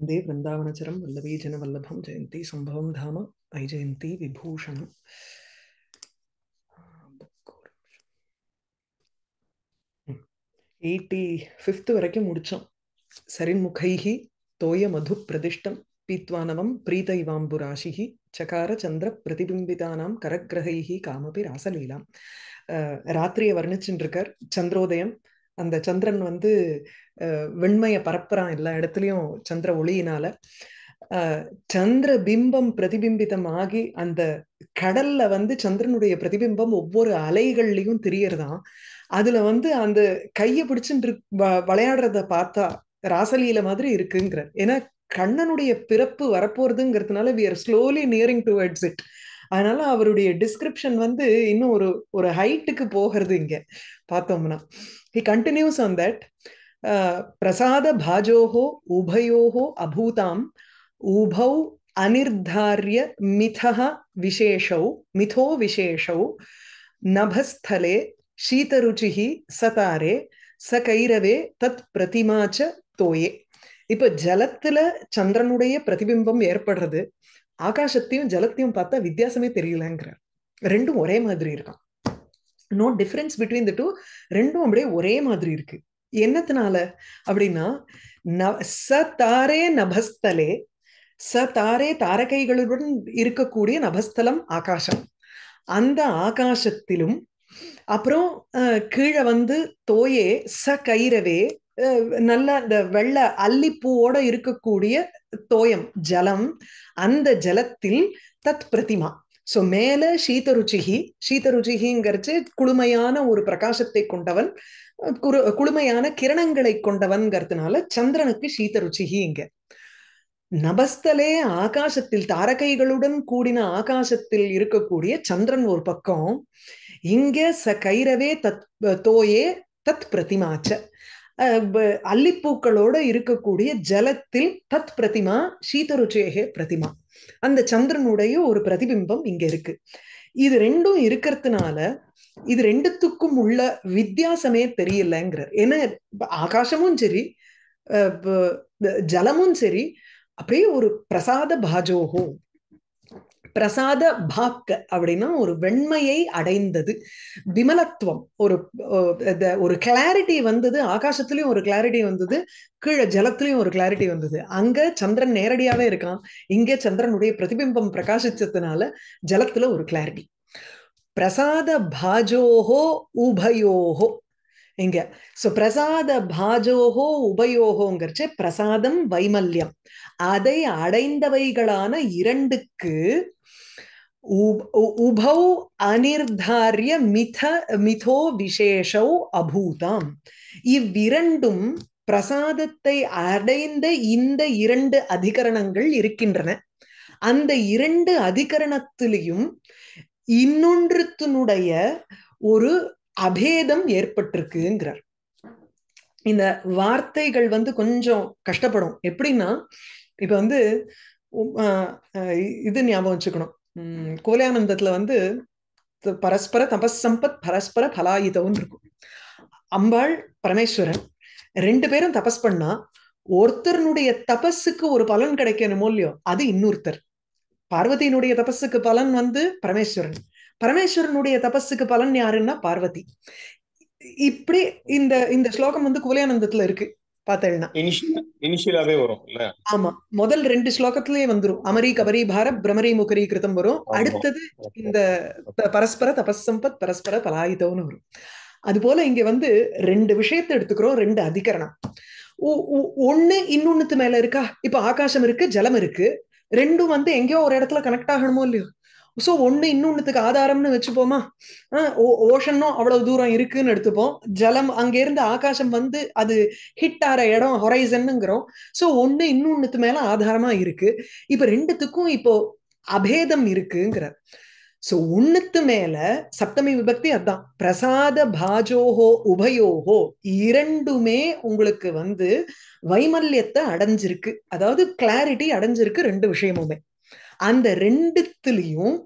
वन्दे वृन्दावनचरं वल्लभीजनवल्लभं जयन्ती सम्भवं धाम ऐ जयन्ती विभूषणम् eighty fifth வரைக்கும் முடித்தோம் சரின்முகைஹி தோய மது பிரதிஷ்டம் பீத்வானவம் பிரீத இவாம்பு ராசிஹி சகார சந்திர பிரதிபிம்பிதானாம் கரகிரகைஹி காமபி ராசலீலாம் ராத்திரியை வர்ணிச்சுட்டு இருக்கார் சந்திரோதயம் அந்த சந்திரன் வந்து வெண்மையை பரப்புறான் எல்லா இடத்துலையும் சந்திர ஒளியினால சந்திர பிம்பம் பிரதிபிம்பிதம் ஆகி அந்த கடல்ல வந்து சந்திரனுடைய பிரதிபிம்பம் ஒவ்வொரு அலைகள்லையும் தெரியறதாம் அதுல வந்து அந்த கையை பிடிச்சுட்டு விளையாடுறத பார்த்தா ராசலீல மாதிரி இருக்குங்கிற ஏன்னா கண்ணனுடைய பிறப்பு வரப்போறதுங்கிறதுனால we are slowly nearing towards it அதனால அவருடைய டிஸ்கிரிப்ஷன் வந்து இன்னும் ஒரு ஒரு ஹைட்டுக்கு போகிறது இங்க பார்த்தோம்னா ஹி கண்டினியூஸ் ஆன் தட் பிரசாத பாஜோஹோ உபயோஹோ அபூதாம் உபௌ அனிர்தாரிய மிதஹ விசேஷௌ மிதோ விசேஷௌ நபஸ்தலே சீதருச்சி சதாரே ச கைரவே தத் பிரதிமாச்ச தோயே இப்ப ஜலத்துல சந்திரனுடைய பிரதிபிம்பம் ஏற்படுறது ஆகாசத்தையும் ஜலத்தையும் பார்த்தா வித்தியாசமே தெரியலங்கிறார் ரெண்டும் ஒரே மாதிரி இருக்கான் no difference between the two ரெண்டும் அப்படியே ஒரே மாதிரி இருக்கு என்னத்தினால அப்படின்னா ச தாரே நபஸ்தலே ச தாரே தாரகைகளுடன் இருக்கக்கூடிய நபஸ்தலம் ஆகாசம் அந்த ஆகாசத்திலும் அப்புறம் கீழே வந்து தோயே ச கைரவே நல்ல இந்த வெள்ள அல்லிப்பூவோட இருக்கக்கூடிய தோயம் ஜலம் அந்த ஜலத்தில் தத் பிரதிமா சோ மேல சீதருச்சிகி சீதருச்சிகிங்கிறச்சு குளுமையான ஒரு பிரகாசத்தை கொண்டவன் குரு குளுமையான கிரணங்களை கொண்டவன்கிறதுனால சந்திரனுக்கு சீதருச்சிகி இங்க நபஸ்தலே ஆகாசத்தில் தாரகைகளுடன் கூடின ஆகாசத்தில் இருக்கக்கூடிய சந்திரன் ஒரு பக்கம் இங்க ச கைரவே தத் தோயே தத் பிரதிமாச்ச அல்லிப்பூக்களோட இருக்கக்கூடிய ஜலத்தில் தத் பிரதிமா சீதருச்சேகே பிரதிமா அந்த சந்திரனுடைய ஒரு பிரதிபிம்பம் இங்க இருக்கு இது ரெண்டும் இருக்கிறதுனால இது ரெண்டுத்துக்கும் உள்ள வித்தியாசமே தெரியலங்கிறார் ஏன்னா ஆகாசமும் சரி ஜலமும் சரி அப்படியே ஒரு பிரசாத பாஜோகும் பிரசாத பாக்க அப்படின்னா ஒரு வெண்மையை அடைந்தது விமலத்துவம் ஒரு ஒரு கிளாரிட்டி வந்தது ஆகாசத்துலயும் ஒரு கிளாரிட்டி வந்தது கீழே ஜலத்துலயும் ஒரு கிளாரிட்டி வந்தது அங்க சந்திரன் நேரடியாவே இருக்கான் இங்க சந்திரனுடைய பிரதிபிம்பம் பிரகாசிச்சதுனால ஜலத்துல ஒரு கிளாரிட்டி பிரசாத பாஜோஹோ உபயோகோ இங்க சோ பிரசாத பாஜோகோ உபயோகோங்கிறச்சே பிரசாதம் வைமல்யம் அதை அடைந்தவைகளான இரண்டுக்கு उभौ அனிர்தாரிய மித மிதோ விசேஷௌ அபூதாம் இவ்விரண்டும் பிரசாதத்தை அடைந்த இந்த இரண்டு அதிகரணங்கள் இருக்கின்றன அந்த இரண்டு அதிகரணத்திலையும் இன்னொன்றுத்தினுடைய ஒரு அபேதம் ஏற்பட்டிருக்குங்கிறார் இந்த வார்த்தைகள் வந்து கொஞ்சம் கஷ்டப்படும் எப்படின்னா இப்ப வந்து இது ஞாபகம் வச்சுக்கணும் கோலையானந்தத்துல வந்து பரஸ்பர தபஸ் சம்பத் பரஸ்பர பலாயுதம்னு இருக்கும் அம்பாள் பரமேஸ்வரன் ரெண்டு பேரும் தபஸ் பண்ணா ஒருத்தருனுடைய தபஸுக்கு ஒரு பலன் கிடைக்கணுமோ இல்லையோ அது இன்னொருத்தர் பார்வதியினுடைய தபஸுக்கு பலன் வந்து பரமேஸ்வரன் பரமேஸ்வரனுடைய தபஸுக்கு பலன் யாருன்னா பார்வதி இப்படி இந்த இந்த ஸ்லோகம் வந்து கோலையானந்தத்துல இருக்கு பார்த்தேன்னா முதல் ரெண்டு ஸ்லோகத்திலேயே வந்துரும் அமரி கபரி பார பிரமரி முகரி கிருத்தம் வரும் அடுத்தது இந்த பரஸ்பர தபசம்பத் பரஸ்பர பலாயுதம்னு வரும் அது போல இங்க வந்து ரெண்டு விஷயத்தை எடுத்துக்கிறோம் ரெண்டு அதிகரணம் ஒண்ணு இன்னொன்னுத்து மேல இருக்கா இப்ப ஆகாசம் இருக்கு ஜலம் இருக்கு ரெண்டும் வந்து எங்கேயோ ஒரு இடத்துல கனெக்ட் ஆகணுமோ இல்லையோ ஸோ ஒன்று இன்னொன்னுத்துக்கு ஆதாரம்னு வச்சுப்போமா ஓஷனும் அவ்வளவு தூரம் இருக்குன்னு எடுத்துப்போம் ஜலம் அங்கேருந்து ஆகாசம் வந்து அது ஹிட் ஆகிற இடம் ஹொரைசன்னுங்கிறோம் ஸோ ஒன்று இன்னொன்றுத்து மேலே ஆதாரமாக இருக்கு இப்போ ரெண்டுத்துக்கும் இப்போ அபேதம் இருக்குங்கிற ஸோ ஒன்னுத்து மேல சப்தமி விபக்தி அதான் பிரசாத பாஜோஹோ உபயோகோ இரண்டுமே உங்களுக்கு வந்து வைமல்யத்தை அடைஞ்சிருக்கு அதாவது கிளாரிட்டி அடைஞ்சிருக்கு ரெண்டு விஷயமுமே அந்த ரெண்டுத்திலையும்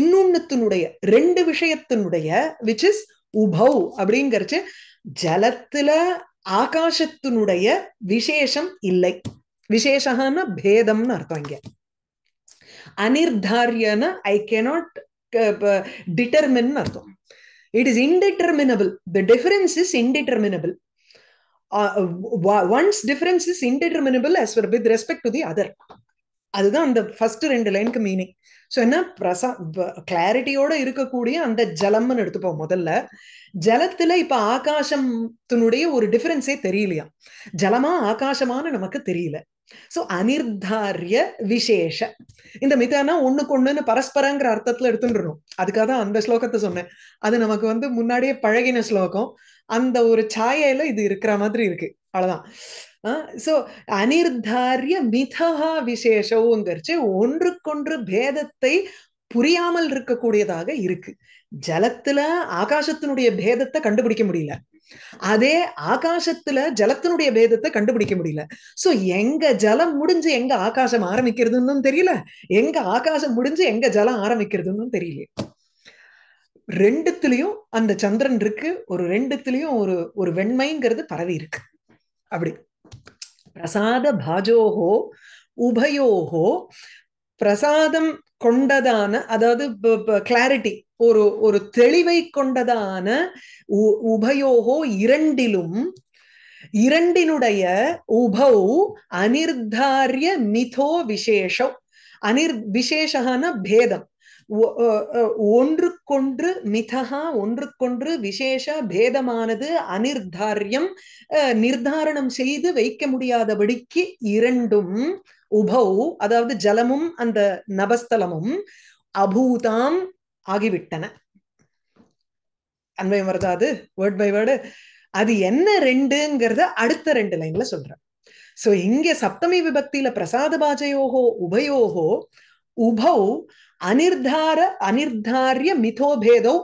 இன்னொன்னுத்தினுடைய ரெண்டு விஷயத்தினுடைய விச் இஸ் உபௌ அப்படிங்கறச்சு ஜலத்துல ஆகாசத்தினுடைய விசேஷம் இல்லை விசேஷகான பேதம்னு அர்த்தம் இங்க அனிர்தாரியன ஐ கேனாட் டிட்டர்மின் அர்த்தம் it is indeterminable the difference is indeterminable once difference is indeterminable as with respect to the other அதுதான் அந்த ஃபர்ஸ்ட் ரெண்டு லைனுக்கு மீனிங் ஸோ என்ன பிரசா கிளாரிட்டியோட இருக்கக்கூடிய அந்த ஜலம்னு எடுத்துப்போம் முதல்ல ஜலத்துல இப்ப ஆகாசத்தினுடைய ஒரு டிஃபரன்ஸே தெரியலையா ஜலமா ஆகாசமானு நமக்கு தெரியல சோ அனிர்தாரிய விசேஷ இந்த மிதானா ஒண்ணுக்கு ஒண்ணுன்னு பரஸ்பரங்கிற அர்த்தத்துல எடுத்துட்டுருணும் அதுக்காக தான் அந்த ஸ்லோகத்தை சொன்னேன் அது நமக்கு வந்து முன்னாடியே பழகின ஸ்லோகம் அந்த ஒரு சாயையில இது இருக்கிற மாதிரி இருக்கு அவ்வளவுதான் சோ அனிர்தாரிய மிதகா விசேஷங்கிறச்சு ஒன்றுக்கொன்று பேதத்தை புரியாமல் இருக்கக்கூடியதாக இருக்கு ஜலத்துல ஆகாசத்தினுடைய பேதத்தை கண்டுபிடிக்க முடியல அதே ஆகாசத்துல ஜலத்தினுடைய பேதத்தை கண்டுபிடிக்க முடியல சோ எங்க ஜலம் முடிஞ்சு எங்க ஆகாசம் ஆரம்பிக்கிறதுன்னு தெரியல எங்க ஆகாசம் முடிஞ்சு எங்க ஜலம் ஆரம்பிக்கிறதுன்னு தெரியல ரெண்டுத்துலயும் அந்த சந்திரன் இருக்கு ஒரு ரெண்டுத்துலயும் ஒரு ஒரு வெண்மைங்கிறது பரவி இருக்கு அப்படி பிரசாத பாஜோகோ உபயோகோ பிரசாதம் கொண்டதான அதாவது கிளாரிட்டி ஒரு ஒரு தெளிவை கொண்டதான உபயோகோ இரண்டிலும் இரண்டினுடைய உபௌ அனிர்தாரிய மிதோ விசேஷம் அனிர் விசேஷகான பேதம் ஒன்றுக்கொன்று மிதகா ஒன்றுக்கொன்று விசேஷ பேதமானது அனிர்தாரியம் நிர்தாரணம் செய்து வைக்க முடியாதபடிக்கு இரண்டும் உபௌ அதாவது ஜலமும் அந்த நபஸ்தலமும் அபூதாம் ஆகிவிட்டன அன்பயம் வருதாது வேர்ட் பை வேர்டு அது என்ன ரெண்டுங்கிறத அடுத்த ரெண்டு லைன்ல சொல்றேன் சோ இங்க சப்தமி விபக்தியில பிரசாத பாஜயோகோ உபயோகோ உபௌ அனிர்தார அனிர்தாரிய மிதோபேதோ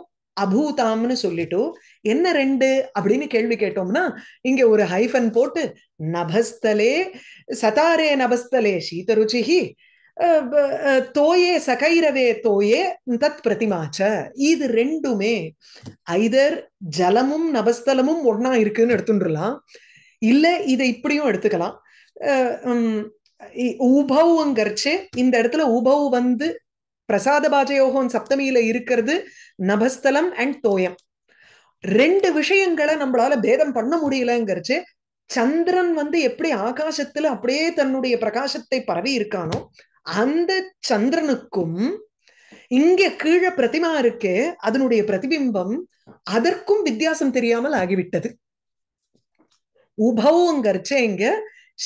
அபூதாம்னு சொல்லிட்டு என்ன ரெண்டு அப்படின்னு கேள்வி கேட்டோம்னா இங்க ஒரு ஹைஃபன் போட்டு நபஸ்தலே சதாரே நபஸ்தலே சீதருச்சிஹி தோயே சகைரவே தோயே தத் பிரதிமாச்ச இது ரெண்டுமே ஐதர் ஜலமும் நபஸ்தலமும் ஒன்னா இருக்குன்னு எடுத்துட்டுலாம் இல்ல இதை இப்படியும் எடுத்துக்கலாம் ஊபவுங்கரிச்சு இந்த இடத்துல உபவு வந்து பிரசாத பாஜயோகம் சப்தமியில இருக்கிறது நபஸ்தலம் அண்ட் தோயம் ரெண்டு விஷயங்களை நம்மளால பேதம் பண்ண முடியலங்கிறச்சு சந்திரன் வந்து எப்படி ஆகாசத்துல அப்படியே தன்னுடைய பிரகாசத்தை பரவி இருக்கானோ அந்த சந்திரனுக்கும் இங்க கீழ பிரதிமா இருக்கு அதனுடைய பிரதிபிம்பம் அதற்கும் வித்தியாசம் தெரியாமல் ஆகிவிட்டது உபவங்கிறச்சே இங்க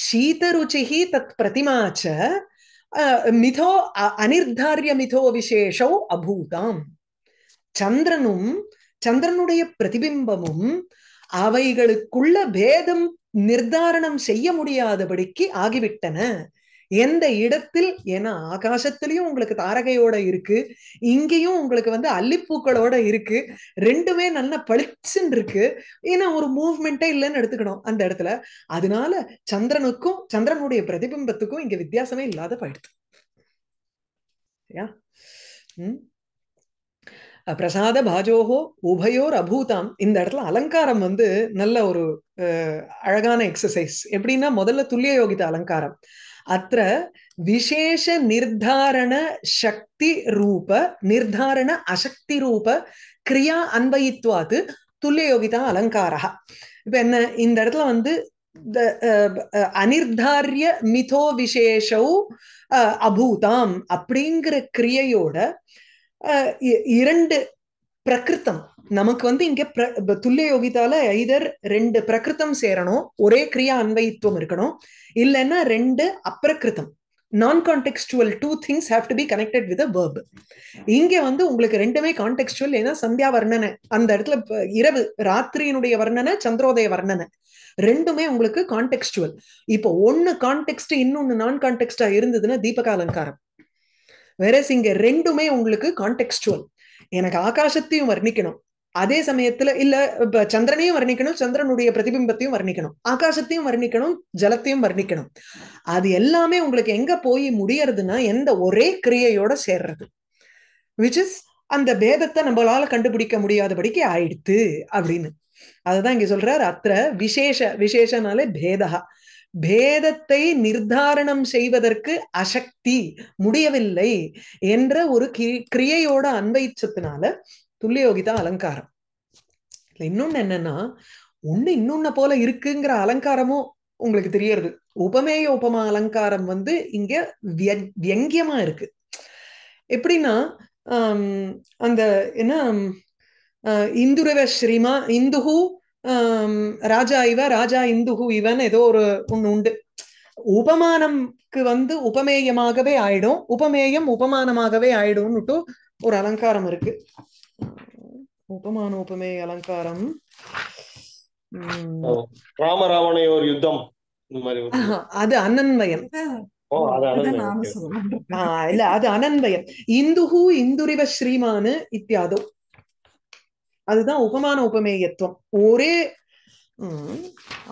சீதருச்சிகி தத் பிரதிமாச்ச மிதோ அனிர்தாரிய மிதோ விசேஷோ அபூதாம் சந்திரனும் சந்திரனுடைய பிரதிபிம்பமும் அவைகளுக்குள்ள பேதம் நிர்தாரணம் செய்ய முடியாதபடிக்கு ஆகிவிட்டன எந்த இடத்தில் ஏன்னா ஆகாசத்திலையும் உங்களுக்கு தாரகையோட இருக்கு இங்கேயும் உங்களுக்கு வந்து அள்ளிப்பூக்களோட இருக்கு ரெண்டுமே நல்லா பளிச்சுன்னு இருக்கு ஏன்னா ஒரு மூவ்மெண்ட்டே இல்லைன்னு எடுத்துக்கணும் அந்த இடத்துல அதனால சந்திரனுக்கும் சந்திரனுடைய பிரதிபிம்பத்துக்கும் இங்க வித்தியாசமே இல்லாத போயிடுது பிரசாத பாஜோஹோ உபயோர் அபூதாம் இந்த இடத்துல அலங்காரம் வந்து நல்ல ஒரு அழகான எக்ஸசைஸ் எப்படின்னா முதல்ல துல்லிய யோகித அலங்காரம் அத்த நிர்தாரண சக்தி ரூப நிர்தாரண அசக்தி ரூப கிரியா அன்பயித்வாது துல்லியயோகிதா அலங்காரா இப்ப என்ன இந்த இடத்துல வந்து அனிர்தாரிய மிதோ விசேஷௌ அபூதாம் அப்படிங்கிற கிரியையோட இரண்டு பிரகிருத்தம் நமக்கு வந்து இங்க துல்லிய யோகித்தால ஐதர் ரெண்டு பிரகிருத்தம் சேரணும் ஒரே கிரியா அன்வயித்துவம் இருக்கணும் இல்லைன்னா ரெண்டு அப்பிரகிருத்தம் நான் contextual two things have to be connected with verb இங்கே வந்து உங்களுக்கு ரெண்டுமே கான்டெக்ஸ்டுவல் ஏன்னா சந்தியா வர்ணனை அந்த இடத்துல இரவு ராத்திரியினுடைய வர்ணனை சந்திரோதய வர்ணனை ரெண்டுமே உங்களுக்கு கான்டெக்ஸ்டுவல் இப்போ ஒன்னு கான்டெக்ஸ்ட் இன்னொன்னு நான் கான்டெக்ஸ்டா இருந்ததுன்னா தீபக அலங்காரம் வேற இங்க ரெண்டுமே உங்களுக்கு கான்டெக்டுவல் எனக்கு ஆகாசத்தையும் வர்ணிக்கணும் அதே சமயத்துல இல்ல இப்ப சந்திரனையும் வர்ணிக்கணும் சந்திரனுடைய பிரதிபிம்பத்தையும் வர்ணிக்கணும் ஆகாசத்தையும் வர்ணிக்கணும் ஜலத்தையும் வர்ணிக்கணும் அது எல்லாமே உங்களுக்கு எங்க போய் முடியறதுன்னா எந்த ஒரே கிரியையோட சேர்றது விச் இஸ் அந்த பேதத்தை நம்மளால கண்டுபிடிக்க முடியாதபடிக்கு ஆயிடுத்து அப்படின்னு அதுதான் இங்க சொல்றாரு அத்த விசேஷ விசேஷனாலே பேதா பேதத்தை நிர்தாரணம் செய்வதற்கு அசக்தி முடியவில்லை என்ற ஒரு கிரியையோட அன்பைச்சத்தினால தான் அலங்காரம் இல்லை இன்னொன்று என்னன்னா ஒன்று இன்னொன்னு போல இருக்குங்கிற அலங்காரமும் உங்களுக்கு தெரியறது உபமேய உபமா அலங்காரம் வந்து இங்க வியங்கியமா இருக்கு எப்படின்னா அந்த என்ன இந்துரவ ஸ்ரீமா ஆஹ் ராஜா இவ ராஜா இந்துகு இவன் ஏதோ ஒரு ஒன்று உண்டு உபமானம்க்கு வந்து உபமேயமாகவே ஆயிடும் உபமேயம் உபமானமாகவே ஆயிடும்னுட்டு ஒரு அலங்காரம் இருக்கு உபமானோபமே அலங்காரம் ராமராவணையோர் யுத்தம் அது அனன்வயம் இல்ல அது அனன்வயம் இந்துஹு இந்துரிவ ஸ்ரீமானு இத்தியாதோ அதுதான் உபமான உபமேயத்துவம் ஒரே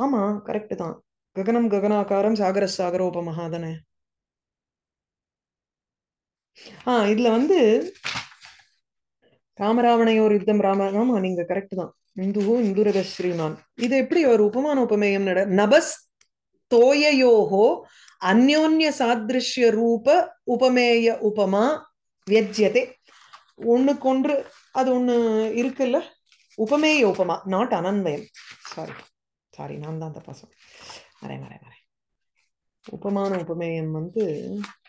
ஆமா கரெக்ட் தான் ககனம் ககனாகாரம் சாகர சாகரோபமஹா தானே ஆஹ் இதுல வந்து ராமராவணையோர் யுத்தம் ராமராம நீங்க கரெக்ட் தான் இந்துவோ இந்துரக ஸ்ரீமான் இது எப்படி ஒரு உபமான உபமேயம் நட நபஸ் தோயயோகோ அந்யோன்ய சாதிருஷ்ய ரூப உபமேய உபமா வியஜ்யதே கொன்று அது ஒண்ணு இருக்குல்ல உபமேய உபமா நாட் அனன்வயம் சாரி சாரி நான் தான் தப்பா சொல்றேன் மறை மறை மறை உபமான உபமேயம் வந்து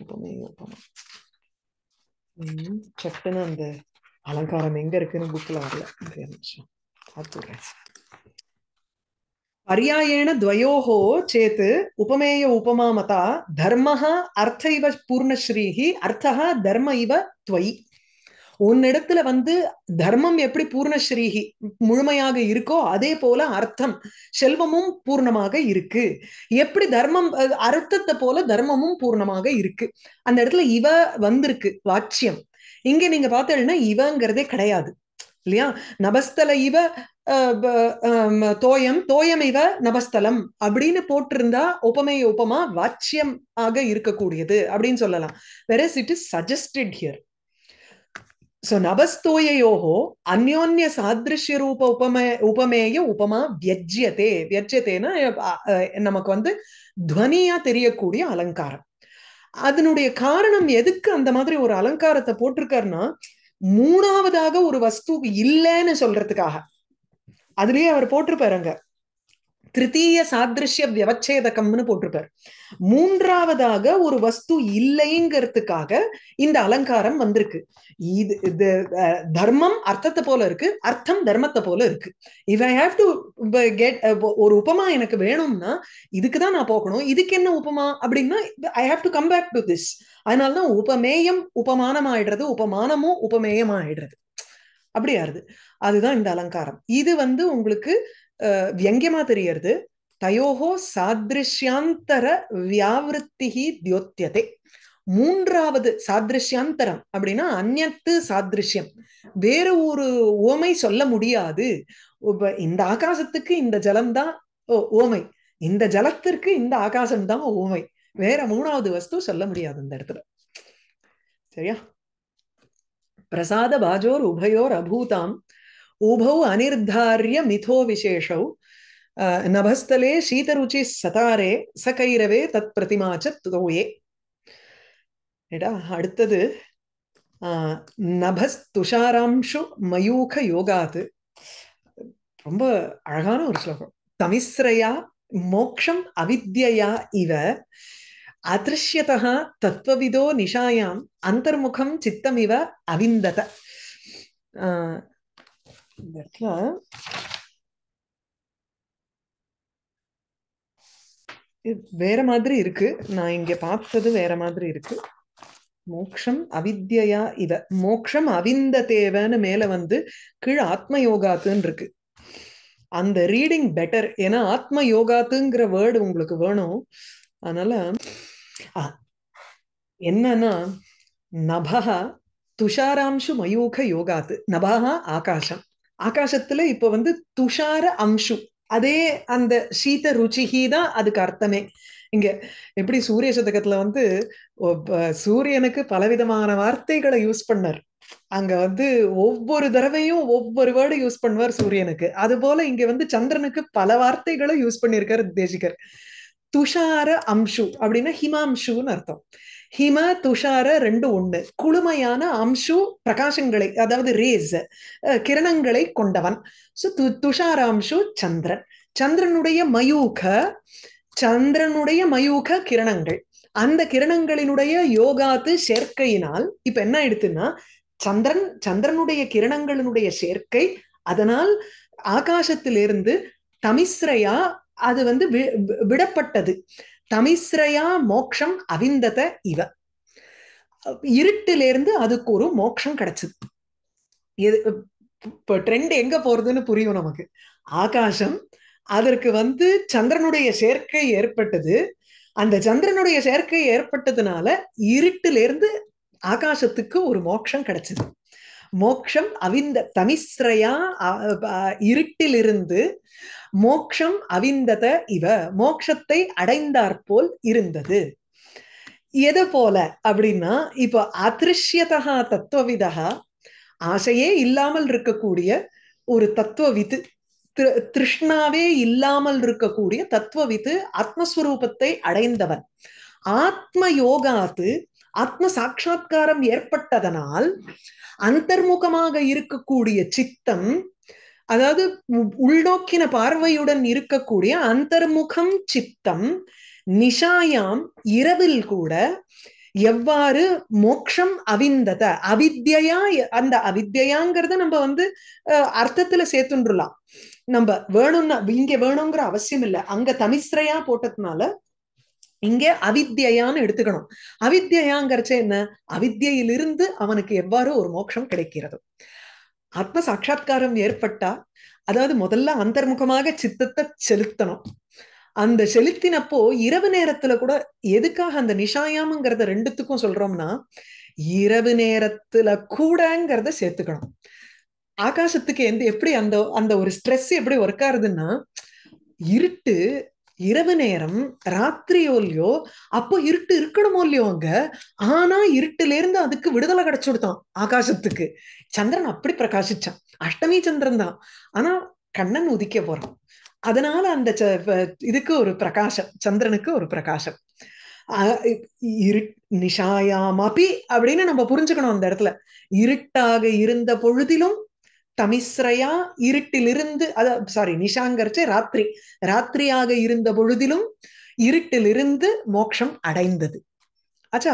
உபமேய உபமா சட்டுன்னு அந்த அலங்காரம் எங்க இருக்குன்னு புக்ல வரல பரியாயேன துவயோஹோ சேத்து உபமேய உபமா மதா தர்மஹ அர்த்த இவ பூர்ணஸ்ரீஹி அர்த்தா தர்ம இவ துவை உன்னிடத்துல வந்து தர்மம் எப்படி பூர்ணஸ்ரீஹி முழுமையாக இருக்கோ அதே போல அர்த்தம் செல்வமும் பூர்ணமாக இருக்கு எப்படி தர்மம் அர்த்தத்தை போல தர்மமும் பூர்ணமாக இருக்கு அந்த இடத்துல இவ வந்திருக்கு வாட்சியம் இங்க நீங்க பாத்தீங்கன்னா இவங்கிறதே கிடையாது இல்லையா நபஸ்தல இவ தோயம் தோயம் இவ நபஸ்தலம் அப்படின்னு போட்டிருந்தா உபமேய உபமா வாச்சியம் ஆக இருக்கக்கூடியது அப்படின்னு சொல்லலாம் whereas it is suggested here so நபஸ்தோயோகோ அந்யோன்ய சாதிருஷ்ய ரூப உபமே உபமேய உபமா வியஜ்யத்தே வியஜ்யத்தேன்னா நமக்கு வந்து துவனியா தெரியக்கூடிய அலங்காரம் அதனுடைய காரணம் எதுக்கு அந்த மாதிரி ஒரு அலங்காரத்தை போட்டிருக்காருன்னா மூணாவதாக ஒரு வஸ்து இல்லைன்னு சொல்றதுக்காக அதுலயே அவர் போட்டிருப்பாரு அங்க திருத்தீய சாதிருஷ்ய வியவச்சேதகம்னு போட்டிருப்பார் மூன்றாவதாக ஒரு வஸ்து இல்லைங்கிறதுக்காக இந்த அலங்காரம் வந்திருக்கு இது தர்மம் அர்த்தத்தை போல இருக்கு அர்த்தம் தர்மத்தை போல இருக்கு இவ் ஐ ஹாவ் டு கெட் ஒரு உபமா எனக்கு வேணும்னா இதுக்கு தான் நான் போகணும் இதுக்கு என்ன உபமா அப்படின்னா I have to come back to this அதனாலதான் உபமேயம் உபமானம் ஆயிடுறது உபமானமும் உபமேயம் ஆயிடுறது அப்படி அதுதான் இந்த அலங்காரம் இது வந்து உங்களுக்கு வியங்கியமா தெரியறது தயோகோ சாதிருஷ்யாந்தர வியாவிருத்திகி தியோத்தியதே மூன்றாவது சாதிருஷ்யாந்தரம் அப்படின்னா அந்நத்து சாதிருஷ்யம் வேற ஒரு ஓமை சொல்ல முடியாது இந்த ஆகாசத்துக்கு இந்த ஜலம்தான் ஓமை இந்த ஜலத்திற்கு இந்த ஆகாசம் தான் ஓமை வேற மூணாவது வஸ்து சொல்ல முடியாது இந்த இடத்துல சரியா பிரசாத பாஜோர் உபயோர் அபூதாம் उभौ अनिर्धार्य मिथो विशेषौ नभस्थले शीतरुचि சதாரே சகைரவே தத் பிரதிமாச்ச தோயே எடா அடுத்தது நபஸ்துஷாராம்ஷு மயூக யோகாத்து ரொம்ப அழகான ஒரு ஸ்லோகம் தமிஸ்ரயா மோக்ஷம் அவித்யா இவ அதிருஷ்யதா தத்துவவிதோ நிஷாயாம் அந்தர்முகம் சித்தமிவ அவிந்தத இந்த இடத்துல வேற மாதிரி இருக்கு நான் இங்க பார்த்தது வேற மாதிரி இருக்கு மோக்ஷம் அவித்யா இவ மோக்ஷம் அவிந்த தேவன்னு மேல வந்து கீழ் ஆத்ம யோகாத்துன்னு இருக்கு அந்த ரீடிங் பெட்டர் ஏன்னா ஆத்ம யோகாத்துங்கிற வேர்டு உங்களுக்கு வேணும் அதனால என்னன்னா நபஹா துஷாராம்சு மயூக யோகாத்து நபஹா ஆகாஷம் ஆகாசத்துல இப்ப வந்து துஷார அம்சு அதே அந்த சீத ருச்சிகி தான் அதுக்கு அர்த்தமே இங்க எப்படி சூரிய சதகத்துல வந்து சூரியனுக்கு பலவிதமான வார்த்தைகளை யூஸ் பண்ணார் அங்க வந்து ஒவ்வொரு தடவையும் ஒவ்வொரு வேர்டு யூஸ் பண்ணுவார் சூரியனுக்கு அது போல இங்க வந்து சந்திரனுக்கு பல வார்த்தைகளை யூஸ் பண்ணியிருக்காரு தேசிகர் துஷார அம்சு அப்படின்னா ஹிமாம்சுன்னு அர்த்தம் ஹிம துஷார ரெண்டு ஒண்ணு குளுமையான அம்சு பிரகாசங்களை அதாவது ரேஸ் கிரணங்களை கொண்டவன் ஸோ து துஷார அம்சு சந்திரன் சந்திரனுடைய மயூக சந்திரனுடைய மயூக கிரணங்கள் அந்த கிரணங்களினுடைய யோகாத்து சேர்க்கையினால் இப்ப என்ன ஆயிடுத்துன்னா சந்திரன் சந்திரனுடைய கிரணங்களினுடைய சேர்க்கை அதனால் ஆகாசத்திலிருந்து தமிஸ்ரையா அது வந்து விடப்பட்டது தமிஸ்ரயா மோக்ஷம் அவிந்தத இவ இருட்டிலேருந்து அதுக்கு ஒரு மோக்ஷம் கிடைச்சது எது இப்போ ட்ரெண்ட் எங்க போறதுன்னு புரியும் நமக்கு ஆகாசம் அதற்கு வந்து சந்திரனுடைய சேர்க்கை ஏற்பட்டது அந்த சந்திரனுடைய சேர்க்கை ஏற்பட்டதுனால இருட்டிலேருந்து ஆகாசத்துக்கு ஒரு மோக்ஷம் கிடைச்சது மோக்ஷம் அவிந்த தமிஸ்ரயா இருட்டிலிருந்து மோக்ஷம் அவிந்தத இவ மோக்ஷத்தை அடைந்தாற்போல் இருந்தது எது போல அப்படின்னா இப்போ அதிருஷ்யதா தத்துவவிதா ஆசையே இல்லாமல் இருக்கக்கூடிய ஒரு தத்துவவித்து திருஷ்ணாவே இல்லாமல் இருக்கக்கூடிய தத்துவவித்து ஆத்மஸ்வரூபத்தை அடைந்தவன் ஆத்ம யோகாத்து ஆத்ம சாட்சா்காரம் ஏற்பட்டதனால் அந்தர்முகமாக இருக்கக்கூடிய சித்தம் அதாவது உள்நோக்கின பார்வையுடன் இருக்கக்கூடிய அந்தர்முகம் சித்தம் நிஷாயாம் இரவில் கூட எவ்வாறு மோக்ஷம் அவிந்தத அவித்யா அந்த அவித்யாங்கிறத நம்ம வந்து அர்த்தத்துல சேர்த்துன்றலாம் நம்ம வேணும்னா இங்க வேணுங்கிற அவசியம் இல்லை அங்க தமிஸ்ரையா போட்டதுனால இங்க அவித்யான்னு எடுத்துக்கணும் அவித்யாங்கிறச்ச என்ன அவித்தியிலிருந்து அவனுக்கு எவ்வாறு ஒரு மோட்சம் கிடைக்கிறது ஆத்ம சாட்சா்காரம் ஏற்பட்டா அதாவது முதல்ல அந்தர்முகமாக சித்தத்தை செலுத்தணும் அந்த செலுத்தினப்போ இரவு நேரத்துல கூட எதுக்காக அந்த நிஷாயாமங்கிறத ரெண்டுத்துக்கும் சொல்றோம்னா இரவு நேரத்துல கூடங்கிறத சேர்த்துக்கணும் ஆகாசத்துக்கு எந்த எப்படி அந்த அந்த ஒரு ஸ்ட்ரெஸ் எப்படி ஒர்க் ஆகுதுன்னா இருட்டு இரவு நேரம் ராத்திரியோ இல்லையோ அப்போ இருட்டு இருக்கணுமோ இல்லையோ அங்க ஆனா இருட்டுல இருந்து அதுக்கு விடுதலை கிடைச்சு கொடுத்தான் ஆகாசத்துக்கு சந்திரன் அப்படி பிரகாசிச்சான் அஷ்டமி சந்திரன் தான் ஆனா கண்ணன் உதிக்க போறான் அதனால அந்த இதுக்கு ஒரு பிரகாசம் சந்திரனுக்கு ஒரு பிரகாசம் இரு நிஷாயாமபி அப்படின்னு நம்ம புரிஞ்சுக்கணும் அந்த இடத்துல இருட்டாக இருந்த பொழுதிலும் தமிஸ்ரயா இருட்டிலிருந்து அத சாரி நிஷாங்கரிச்சு ராத்திரி ராத்திரியாக இருந்த பொழுதிலும் இருட்டிலிருந்து மோட்சம் அடைந்தது ஆச்சா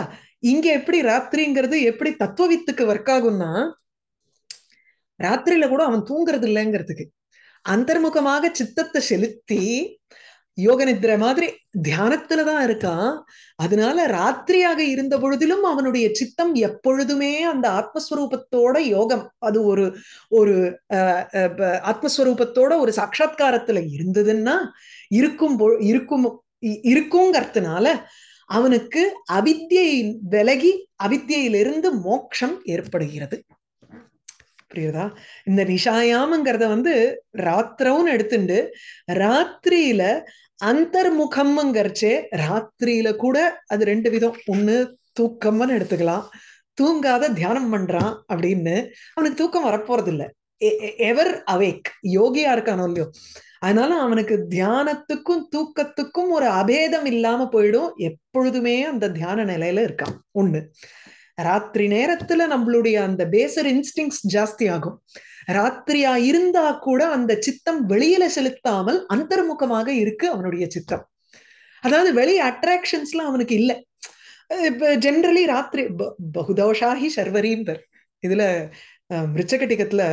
இங்க எப்படி ராத்திரிங்கிறது எப்படி தத்துவவித்துக்கு ஒர்க் ஆகும்னா ராத்திரியில கூட அவன் தூங்குறது இல்லைங்கிறதுக்கு அந்தர்முகமாக சித்தத்தை செலுத்தி யோக நித்ரை மாதிரி தியானத்துல தான் இருக்கான் அதனால ராத்திரியாக இருந்த பொழுதிலும் அவனுடைய சித்தம் எப்பொழுதுமே அந்த ஆத்மஸ்வரூபத்தோட யோகம் அது ஒரு ஒரு அஹ் ஆத்மஸ்வரூபத்தோட ஒரு சாட்சா்காரத்துல இருந்ததுன்னா இருக்கும் இருக்கும் இருக்குங்கிறதுனால அவனுக்கு அவித்தியை விலகி அவித்தியிலிருந்து மோட்சம் ஏற்படுகிறது புரியுதா இந்த நிஷாயாமங்கிறத வந்து ராத்திரவும் எடுத்துண்டு ராத்திரியில அந்தர்முகம்ங்கிறச்சே ராத்திரியில கூட அது ரெண்டு விதம் ஒண்ணு தூக்கம்னு எடுத்துக்கலாம் தூங்காத தியானம் பண்றான் அப்படின்னு அவனுக்கு தூக்கம் வரப்போறது இல்லை எவர் அவேக் யோகியா இருக்கானோ இல்லையோ அதனால அவனுக்கு தியானத்துக்கும் தூக்கத்துக்கும் ஒரு அபேதம் இல்லாம போயிடும் எப்பொழுதுமே அந்த தியான நிலையில இருக்கான் ஒண்ணு ராத்திரி நேரத்துல நம்மளுடைய அந்த பேசர் இன்ஸ்டிங்ஸ் ஜாஸ்தி ஆகும் ராத்திரியா இருந்தா கூட அந்த சித்தம் வெளியில செலுத்தாமல் அந்தர்முகமாக இருக்கு அவனுடைய சித்தம் அதாவது வெளி அட்ராக்ஷன்ஸ்லாம் அவனுக்கு இல்லை இப்போ ஜென்ரலி ராத்திரி பகுதோஷாகி சர்வரிம்பர் இதுல ரிச்சகட்டிகத்துல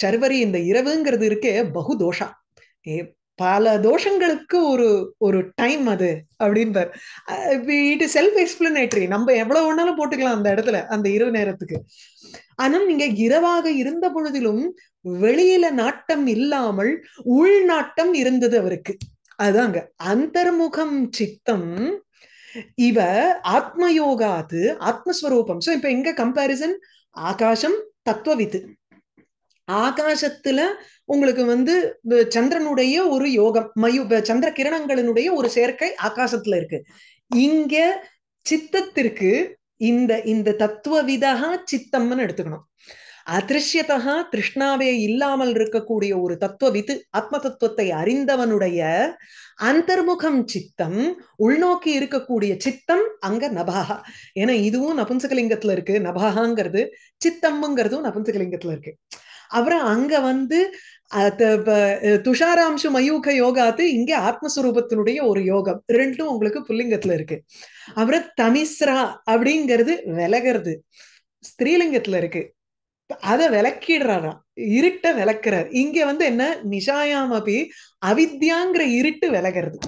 சர்வரி இந்த இரவுங்கிறது இருக்கே பகுதோஷா பல தோஷங்களுக்கு ஒரு ஒரு டைம் அது அப்படின்பார் இட் இஸ் செல்ஃப் எக்ஸ்பிளனேட்டரி நம்ம எவ்வளவு வேணாலும் போட்டுக்கலாம் அந்த இடத்துல அந்த இரவு நேரத்துக்கு ஆனால் நீங்க இரவாக இருந்த பொழுதிலும் வெளியில நாட்டம் இல்லாமல் உள்நாட்டம் இருந்தது அவருக்கு அதாங்க அந்தர்முகம் சித்தம் இவ ஆத்மயோகாது ஆத்மஸ்வரூபம் ஸோ இப்ப எங்க கம்பாரிசன் ஆகாசம் தத்துவ வித்து ஆகாசத்துல உங்களுக்கு வந்து சந்திரனுடைய ஒரு யோகம் மயு சந்திர கிரணங்களினுடைய ஒரு சேர்க்கை ஆகாசத்துல இருக்கு இங்க சித்தத்திற்கு இந்த இந்த தத்துவ விதா சித்தம்னு எடுத்துக்கணும் அதிருஷ்யதா திருஷ்ணாவே இல்லாமல் இருக்கக்கூடிய ஒரு தத்துவ வித்து ஆத்ம தத்துவத்தை அறிந்தவனுடைய அந்தர்முகம் சித்தம் உள்நோக்கி இருக்கக்கூடிய சித்தம் அங்க நபாகா ஏன்னா இதுவும் நபுன்சகலிங்கத்துல இருக்கு நபாகாங்கிறது சித்தம்ங்கிறதும் நபுன்சகலிங்கத்துல இருக்கு அப்புறம் அங்க வந்து துஷாராம்சு மயூக யோகாத்து இங்கே ஆத்மஸ்வரூபத்தினுடைய ஒரு யோகம் ரெண்டும் உங்களுக்கு புல்லிங்கத்துல இருக்கு அப்புறம் தமிஸ்ரா அப்படிங்கிறது விலகிறது ஸ்திரீலிங்கத்துல இருக்கு அதை விளக்கிடுறாராம் இருட்ட விளக்குறார் இங்க வந்து என்ன நிஷாயாமபி அவித்யாங்கிற இருட்டு விலகிறது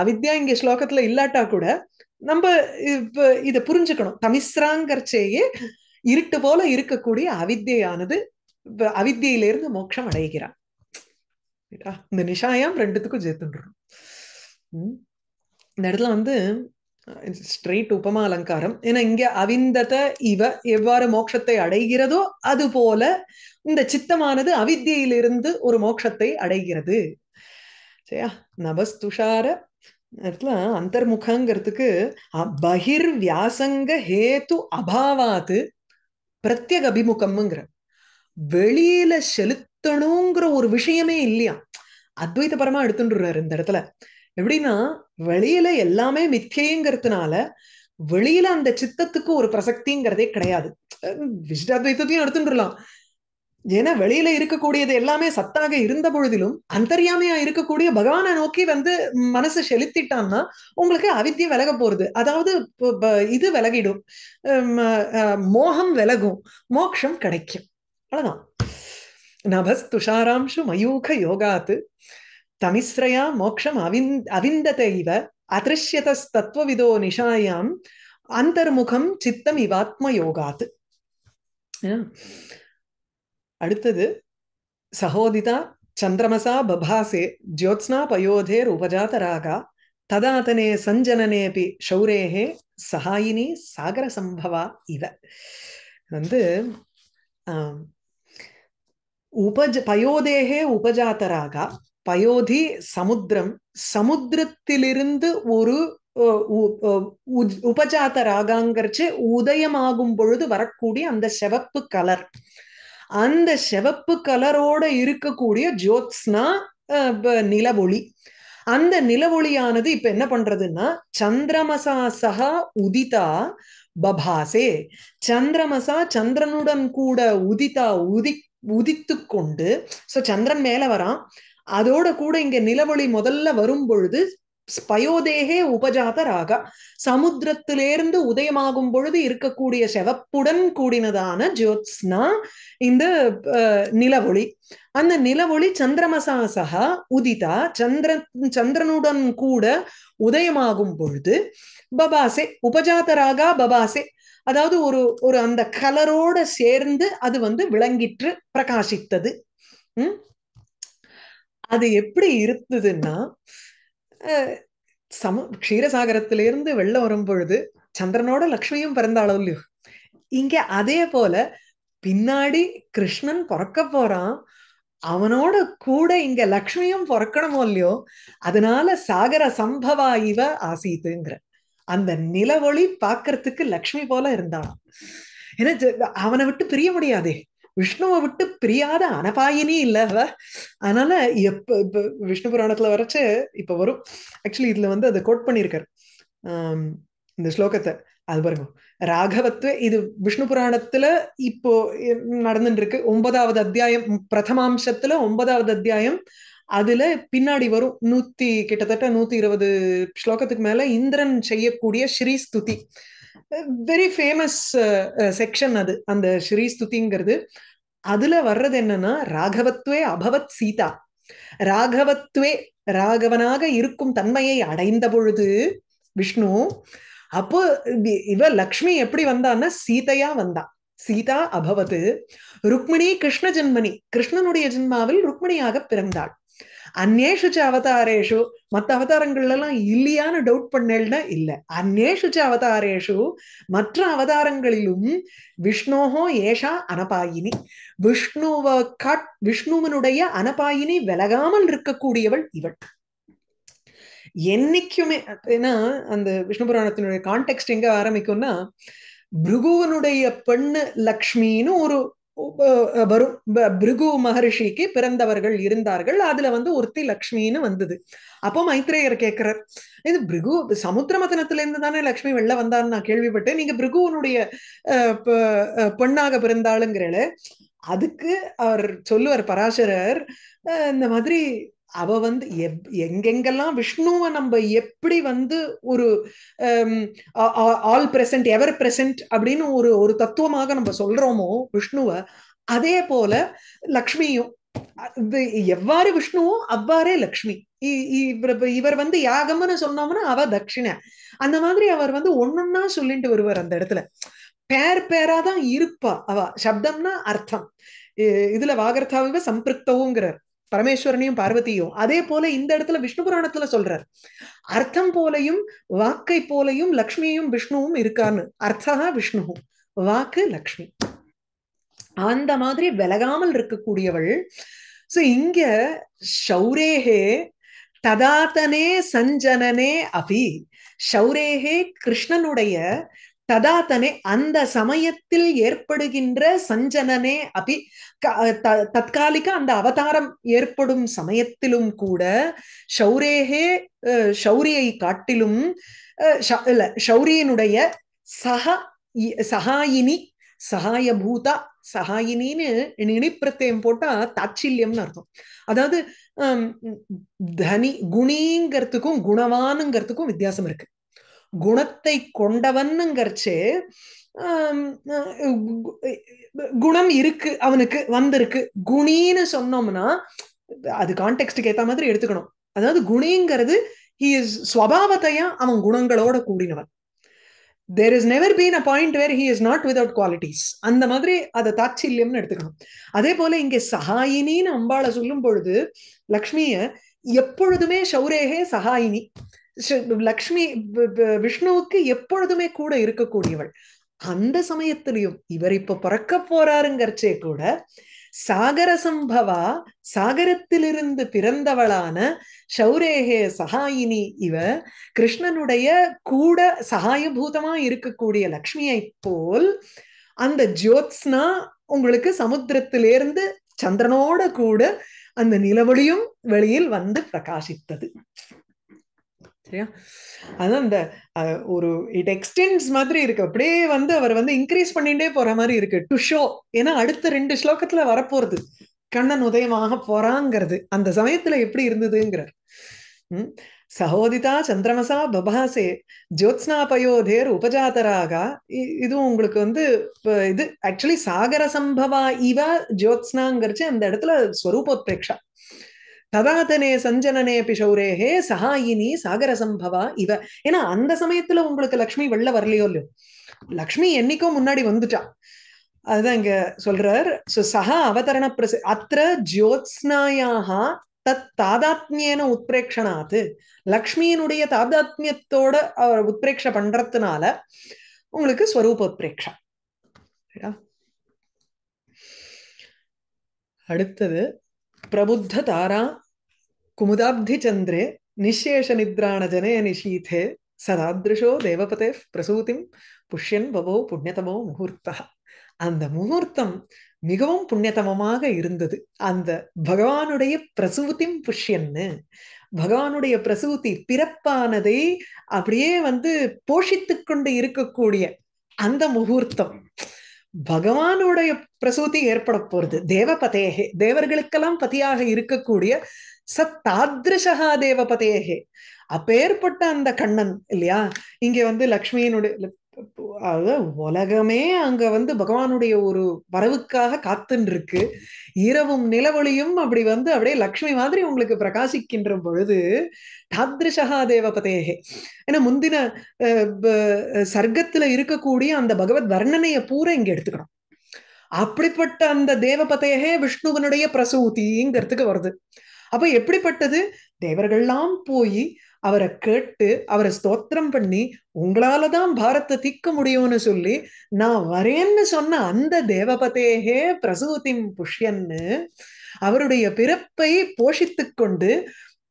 அவித்யா இங்க ஸ்லோகத்துல இல்லாட்டா கூட நம்ம இப்ப இதை புரிஞ்சுக்கணும் தமிஸ்ராங்கிறச்சேயே இருட்டு போல இருக்கக்கூடிய அவித்தியானது அவித்தியிலிருந்து மோட்சம் அடைகிறான் இந்த நிஷாயாம் ரெண்டுத்துக்கும் சேர்த்துன்றோம் இந்த இடத்துல வந்து ஸ்ட்ரெயிட் உபமா அலங்காரம் ஏன்னா இங்க அவிந்தத இவ எவ்வாறு மோட்சத்தை அடைகிறதோ அது போல இந்த சித்தமானது அவித்தியிலிருந்து ஒரு மோட்சத்தை அடைகிறது சரியா நபஸ்துஷார இடத்துல அந்தர்முகங்கிறதுக்கு பகிர் வியாசங்க ஹேத்து அபாவாத்து பிரத்யேக அபிமுகம்ங்கிற வெளியில செலுத்தணுங்கிற ஒரு விஷயமே இல்லையா அத்வைதபரமா எடுத்துட்டுறாரு இந்த இடத்துல எப்படின்னா வெளியில எல்லாமே மித்தியங்கிறதுனால வெளியில அந்த சித்தத்துக்கு ஒரு பிரசக்திங்கிறதே கிடையாது அத்வைத்தையும் எடுத்துட்டுலாம் ஏன்னா வெளியில இருக்கக்கூடியது எல்லாமே சத்தாக இருந்த பொழுதிலும் அந்தரியாமையா இருக்கக்கூடிய பகவானை நோக்கி வந்து மனசு செலுத்திட்டான்னா உங்களுக்கு அவித்திய விலக போறது அதாவது இது விலகிடும் மோகம் விலகும் மோக்ஷம் கிடைக்கும் அவ்வளோதான் நபஸ்துஷாராம்ஷு மயூக யோகாத்து தமிஸ்ரயா மோக்ஷம் அவிந் அவிந்தத இவ அதிருஷ்யதஸ்தத்வவிதோ நிஷாயாம் அந்தர்முகம் சித்தம் இவாத்ம யோகாத்து அடுத்தது சகோதிதா சந்திரமசா பபாசே ஜோத்ஸ்னா பயோதேர் உபஜாதராகா ததாதனே சஞ்சனனேபி ஷௌரேகே சகாயினி சாகர சம்பவா இவ வந்து உபஜ பயோதேகே ராகா பயோதி சமுத்திரம் சமுத்திரத்திலிருந்து ஒரு உபஜாத்த உதயம் உதயமாகும் பொழுது வரக்கூடிய அந்த செவப்பு கலர் அந்த செவப்பு கலரோட இருக்கக்கூடிய ஜோத்ஸ்னா நிலவொளி அந்த நிலவொளியானது இப்ப என்ன பண்றதுன்னா சந்திரமசா சகா உதிதா பபாசே சந்திரமசா சந்திரனுடன் கூட உதிதா உதிக் உதித்து கொண்டு சோ சந்திரன் மேல வரான் அதோட கூட இங்க நிலவொளி முதல்ல வரும் பொழுது பயோதேகே உபஜாத ராகா சமுத்திரத்திலேருந்து உதயமாகும் பொழுது இருக்கக்கூடிய செவப்புடன் கூடினதான ஜோத்ஸ்னா இந்த நிலவொளி அந்த நிலவொளி சந்திரமசா சகா உதிதா சந்திர சந்திரனுடன் கூட உதயமாகும் பொழுது பபாசே உபஜாத ராகா பபாசே அதாவது ஒரு ஒரு அந்த கலரோட சேர்ந்து அது வந்து விளங்கிற்று பிரகாசித்தது உம் அது எப்படி இருந்ததுன்னா சம க்ஷீரசாகரத்திலிருந்து வெள்ளம் வரும் பொழுது சந்திரனோட லக்ஷ்மியும் பிறந்தாளோ இல்லையோ இங்க அதே போல பின்னாடி கிருஷ்ணன் பிறக்க போறான் அவனோட கூட இங்க லக்ஷ்மியும் பிறக்கணுமோ இல்லையோ அதனால சாகர சம்பவா இவ ஆசீத்துங்கிற அந்த நிலவொளி பாக்குறதுக்கு லக்ஷ்மி போல இருந்தான் ஏன்னா அவனை விட்டு பிரிய முடியாதே விஷ்ணுவை விட்டு பிரியாத அனபாயினி இல்லவ அதனால எப்ப இப்ப விஷ்ணு புராணத்துல வரைச்சு இப்ப வரும் ஆக்சுவலி இதுல வந்து அதை கோட் பண்ணிருக்காரு இந்த ஸ்லோகத்தை அது பாருங்க ராகவத்துவ இது விஷ்ணு புராணத்துல இப்போ நடந்துட்டு இருக்கு ஒன்பதாவது அத்தியாயம் பிரதமாம்சத்துல ஒன்பதாவது அத்தியாயம் அதுல பின்னாடி வரும் நூத்தி கிட்டத்தட்ட நூத்தி இருபது ஸ்லோகத்துக்கு மேல இந்திரன் செய்யக்கூடிய ஸ்ரீஸ்துதி வெரி ஃபேமஸ் செக்ஷன் அது அந்த ஸ்ரீஸ்துதிங்கிறது அதுல வர்றது என்னன்னா ராகவத்வே அபவத் சீதா ராகவத்வே ராகவனாக இருக்கும் தன்மையை அடைந்த பொழுது விஷ்ணு அப்போ இவ லக்ஷ்மி எப்படி வந்தான்னா சீதையா வந்தா சீதா அபவது ருக்மிணி கிருஷ்ண ஜென்மனி கிருஷ்ணனுடைய ஜென்மாவில் ருக்மிணியாக பிறந்தாள் அந்நேஷு அவதாரேஷு மற்ற அவதாரங்கள்லாம் இல்லையான்னு டவுட் பண்ணேன்னா இல்லை அந்நேஷு அவதாரேஷு மற்ற அவதாரங்களிலும் விஷ்ணோகோ ஏஷா அனபாயினி விஷ்ணுவ காட் விஷ்ணுவனுடைய அனபாயினி விலகாமல் இருக்கக்கூடியவள் இவள் என்னைக்குமே ஏன்னா அந்த விஷ்ணு புராணத்தினுடைய கான்டெக்ட் எங்க ஆரம்பிக்கும்னா பிருகுவனுடைய பெண்ணு லக்ஷ்மின்னு ஒரு வரும் பிருகு மகர்ஷிக்கு பிறந்தவர்கள் இருந்தார்கள் அதுல வந்து ஒருத்தி லக்ஷ்மின்னு வந்தது அப்போ மைத்ரேயர் கேட்கிறார் இது பிருகு சமுத்திர மதனத்துல இருந்து தானே லக்ஷ்மி வெளில வந்தான்னு நான் கேள்விப்பட்டேன் நீங்க பிருகுவனுடைய பொண்ணாக பிறந்தாளுங்கிறல அதுக்கு அவர் சொல்லுவார் பராசரர் இந்த மாதிரி அவ வந்து எங்கெங்கெல்லாம் விஷ்ணுவை நம்ம எப்படி வந்து ஒரு ஆல் பிரசன்ட் எவர் பிரசன்ட் அப்படின்னு ஒரு ஒரு தத்துவமாக நம்ம சொல்றோமோ விஷ்ணுவை அதே போல லக்ஷ்மியும் எவ்வாறு விஷ்ணுவோ அவ்வாறே லக்ஷ்மி இவர் வந்து யாகம்னு சொன்னோம்னா அவ தட்சிண அந்த மாதிரி அவர் வந்து ஒன்னொன்னா சொல்லிட்டு வருவார் அந்த இடத்துல பேர் பேரா தான் இருப்பா அவ சப்தம்னா அர்த்தம் இதுல வாகர்த்தாவிவ சம்பிருக்தவுங்கிறார் பரமேஸ்வரனையும் பார்வதியும் அதே போல இந்த இடத்துல விஷ்ணு புராணத்துல சொல்றார் அர்த்தம் போலையும் வாக்கை போலையும் லக்ஷ்மியும் விஷ்ணுவும் இருக்கான்னு அர்த்தா விஷ்ணு வாக்கு லக்ஷ்மி அந்த மாதிரி விலகாமல் இருக்கக்கூடியவள் சோ இங்க சௌரேகே ததாத்தனே சஞ்சனனே அபி சௌரேகே கிருஷ்ணனுடைய ததாதனே அந்த சமயத்தில் ஏற்படுகின்ற சஞ்சனனே அபி தற்காலிக அந்த அவதாரம் ஏற்படும் சமயத்திலும் கூட ஷௌரேகே ஷௌரியை காட்டிலும் ஷௌரியனுடைய சக சகாயினி சகாயபூதா சகாயினின்னு நினைப்பிரத்தையும் போட்டா தாட்சில்யம்னு அர்த்தம் அதாவது தனி குணிங்கிறதுக்கும் குணவானுங்கிறதுக்கும் வித்தியாசம் இருக்கு குணத்தை கொண்டவன்ங்கிறச்சு குணம் இருக்கு அவனுக்கு வந்திருக்கு குணின்னு சொன்னோம்னா அது கான்டெக்ட்டுக்கு ஏத்த மாதிரி எடுத்துக்கணும் அதாவது குணிங்கிறது ஹி இஸ் ஸ்வபாவத்தையா அவன் குணங்களோட கூடினவன் there is never been a point where he is not without qualities அந்த மாதிரி அதை தாட்சில்யம்னு எடுத்துக்கணும் அதே போல இங்கே சஹாயினின்னு அம்பாளை சொல்லும் பொழுது லக்ஷ்மிய எப்பொழுதுமே சௌரேகே சஹாயினி லக்ஷ்மி விஷ்ணுவுக்கு எப்பொழுதுமே கூட இருக்கக்கூடியவள் அந்த சமயத்திலையும் இவர் இப்ப பிறக்க போறாருங்கிறச்சே கூட சாகர சம்பவா சாகரத்திலிருந்து பிறந்தவளான சௌரேகே சகாயினி இவ கிருஷ்ணனுடைய கூட சகாயபூதமா இருக்கக்கூடிய லக்ஷ்மியை போல் அந்த ஜோத்ஸ்னா உங்களுக்கு சமுத்திரத்திலிருந்து சந்திரனோட கூட அந்த நிலவொளியும் வெளியில் வந்து பிரகாசித்தது சரியா அதான் இந்த ஒரு இட் எக்ஸ்டென்ஸ் மாதிரி இருக்கு அப்படியே வந்து அவர் வந்து இன்க்ரீஸ் பண்ணிட்டே போற மாதிரி இருக்கு டு ஷோ ஏன்னா அடுத்த ரெண்டு ஸ்லோகத்துல வரப்போறது கண்ணன் உதயமாக போறாங்கிறது அந்த சமயத்துல எப்படி இருந்ததுங்கிறார் சகோதிதா சந்திரமசா பபாசே ஜோத்ஸ்னாபயோதேர் உபஜாதராக இதுவும் உங்களுக்கு வந்து இது ஆக்சுவலி சாகர சம்பவா இவ ஜோத்ஸ்னாங்கிறச்சு அந்த இடத்துல ஸ்வரூபோத்பேக்ஷா ததாதனே சஞ்சனனே பிஷௌரேஹே சஹாயினி சாகர சம்பவா இவ ஏன்னா அந்த சமயத்துல உங்களுக்கு லக்ஷ்மி வெள்ள வரலையோ இல்லையோ லக்ஷ்மி என்னைக்கோ முன்னாடி வந்துட்டா அதுதான் இங்க சொல்றார் சோ சஹா அவதரண பிரச அத்த ஜோத்ஸ்னாயாக தத் தாதாத்மியன உத்பிரேக்ஷனாத்து லக்ஷ்மியினுடைய தாதாத்மியத்தோட அவர் உத்பிரேக்ஷ பண்றதுனால உங்களுக்கு ஸ்வரூப உத்பிரேக்ஷா அடுத்தது குமுதாப்தி சந்திரே நிஷேஷ நித்ராண ஜனே நிஷீதே சதாதிருஷோ தேவபதே பிரசூதிம் புஷ்யன் பவோ புண்ணியதமோ முகூர்த்த அந்த முகூர்த்தம் மிகவும் புண்ணியதமமாக இருந்தது அந்த பகவானுடைய பிரசூதிம் புஷ்யன்னு பகவானுடைய பிரசூதி பிறப்பானதை அப்படியே வந்து போஷித்துக்கொண்டு கொண்டு இருக்கக்கூடிய அந்த முகூர்த்தம் பகவானுடைய பிரசூதி ஏற்பட போறது தேவபதேகே தேவர்களுக்கெல்லாம் பதியாக இருக்கக்கூடிய தேவ தேவபதேகே அப்பேற்பட்ட அந்த கண்ணன் இல்லையா இங்க வந்து லக்ஷ்மியினுடைய உலகமே அங்க வந்து பகவானுடைய ஒரு வரவுக்காக காத்துன்னு இருக்கு இரவும் நிலவொளியும் அப்படி வந்து அப்படியே லக்ஷ்மி மாதிரி உங்களுக்கு பிரகாசிக்கின்ற பொழுது தாத்ரிஷகா தேவபதேகே ஏன்னா முந்தின சர்க்கத்துல இருக்கக்கூடிய அந்த பகவத் வர்ணனையை பூரா இங்க எடுத்துக்கணும் அப்படிப்பட்ட அந்த தேவபதேகே விஷ்ணுவனுடைய பிரசூதிங்கிறதுக்கு வருது அப்ப எப்படிப்பட்டது தேவர்கள்லாம் போய் அவரை கேட்டு அவரை ஸ்தோத்திரம் பண்ணி உங்களால தான் பாரத்தை தீக்க முடியும்னு சொல்லி நான் வரேன்னு சொன்ன அந்த தேவபதேகே பிரசூதிம் புஷ்யன்னு அவருடைய பிறப்பை போஷித்து கொண்டு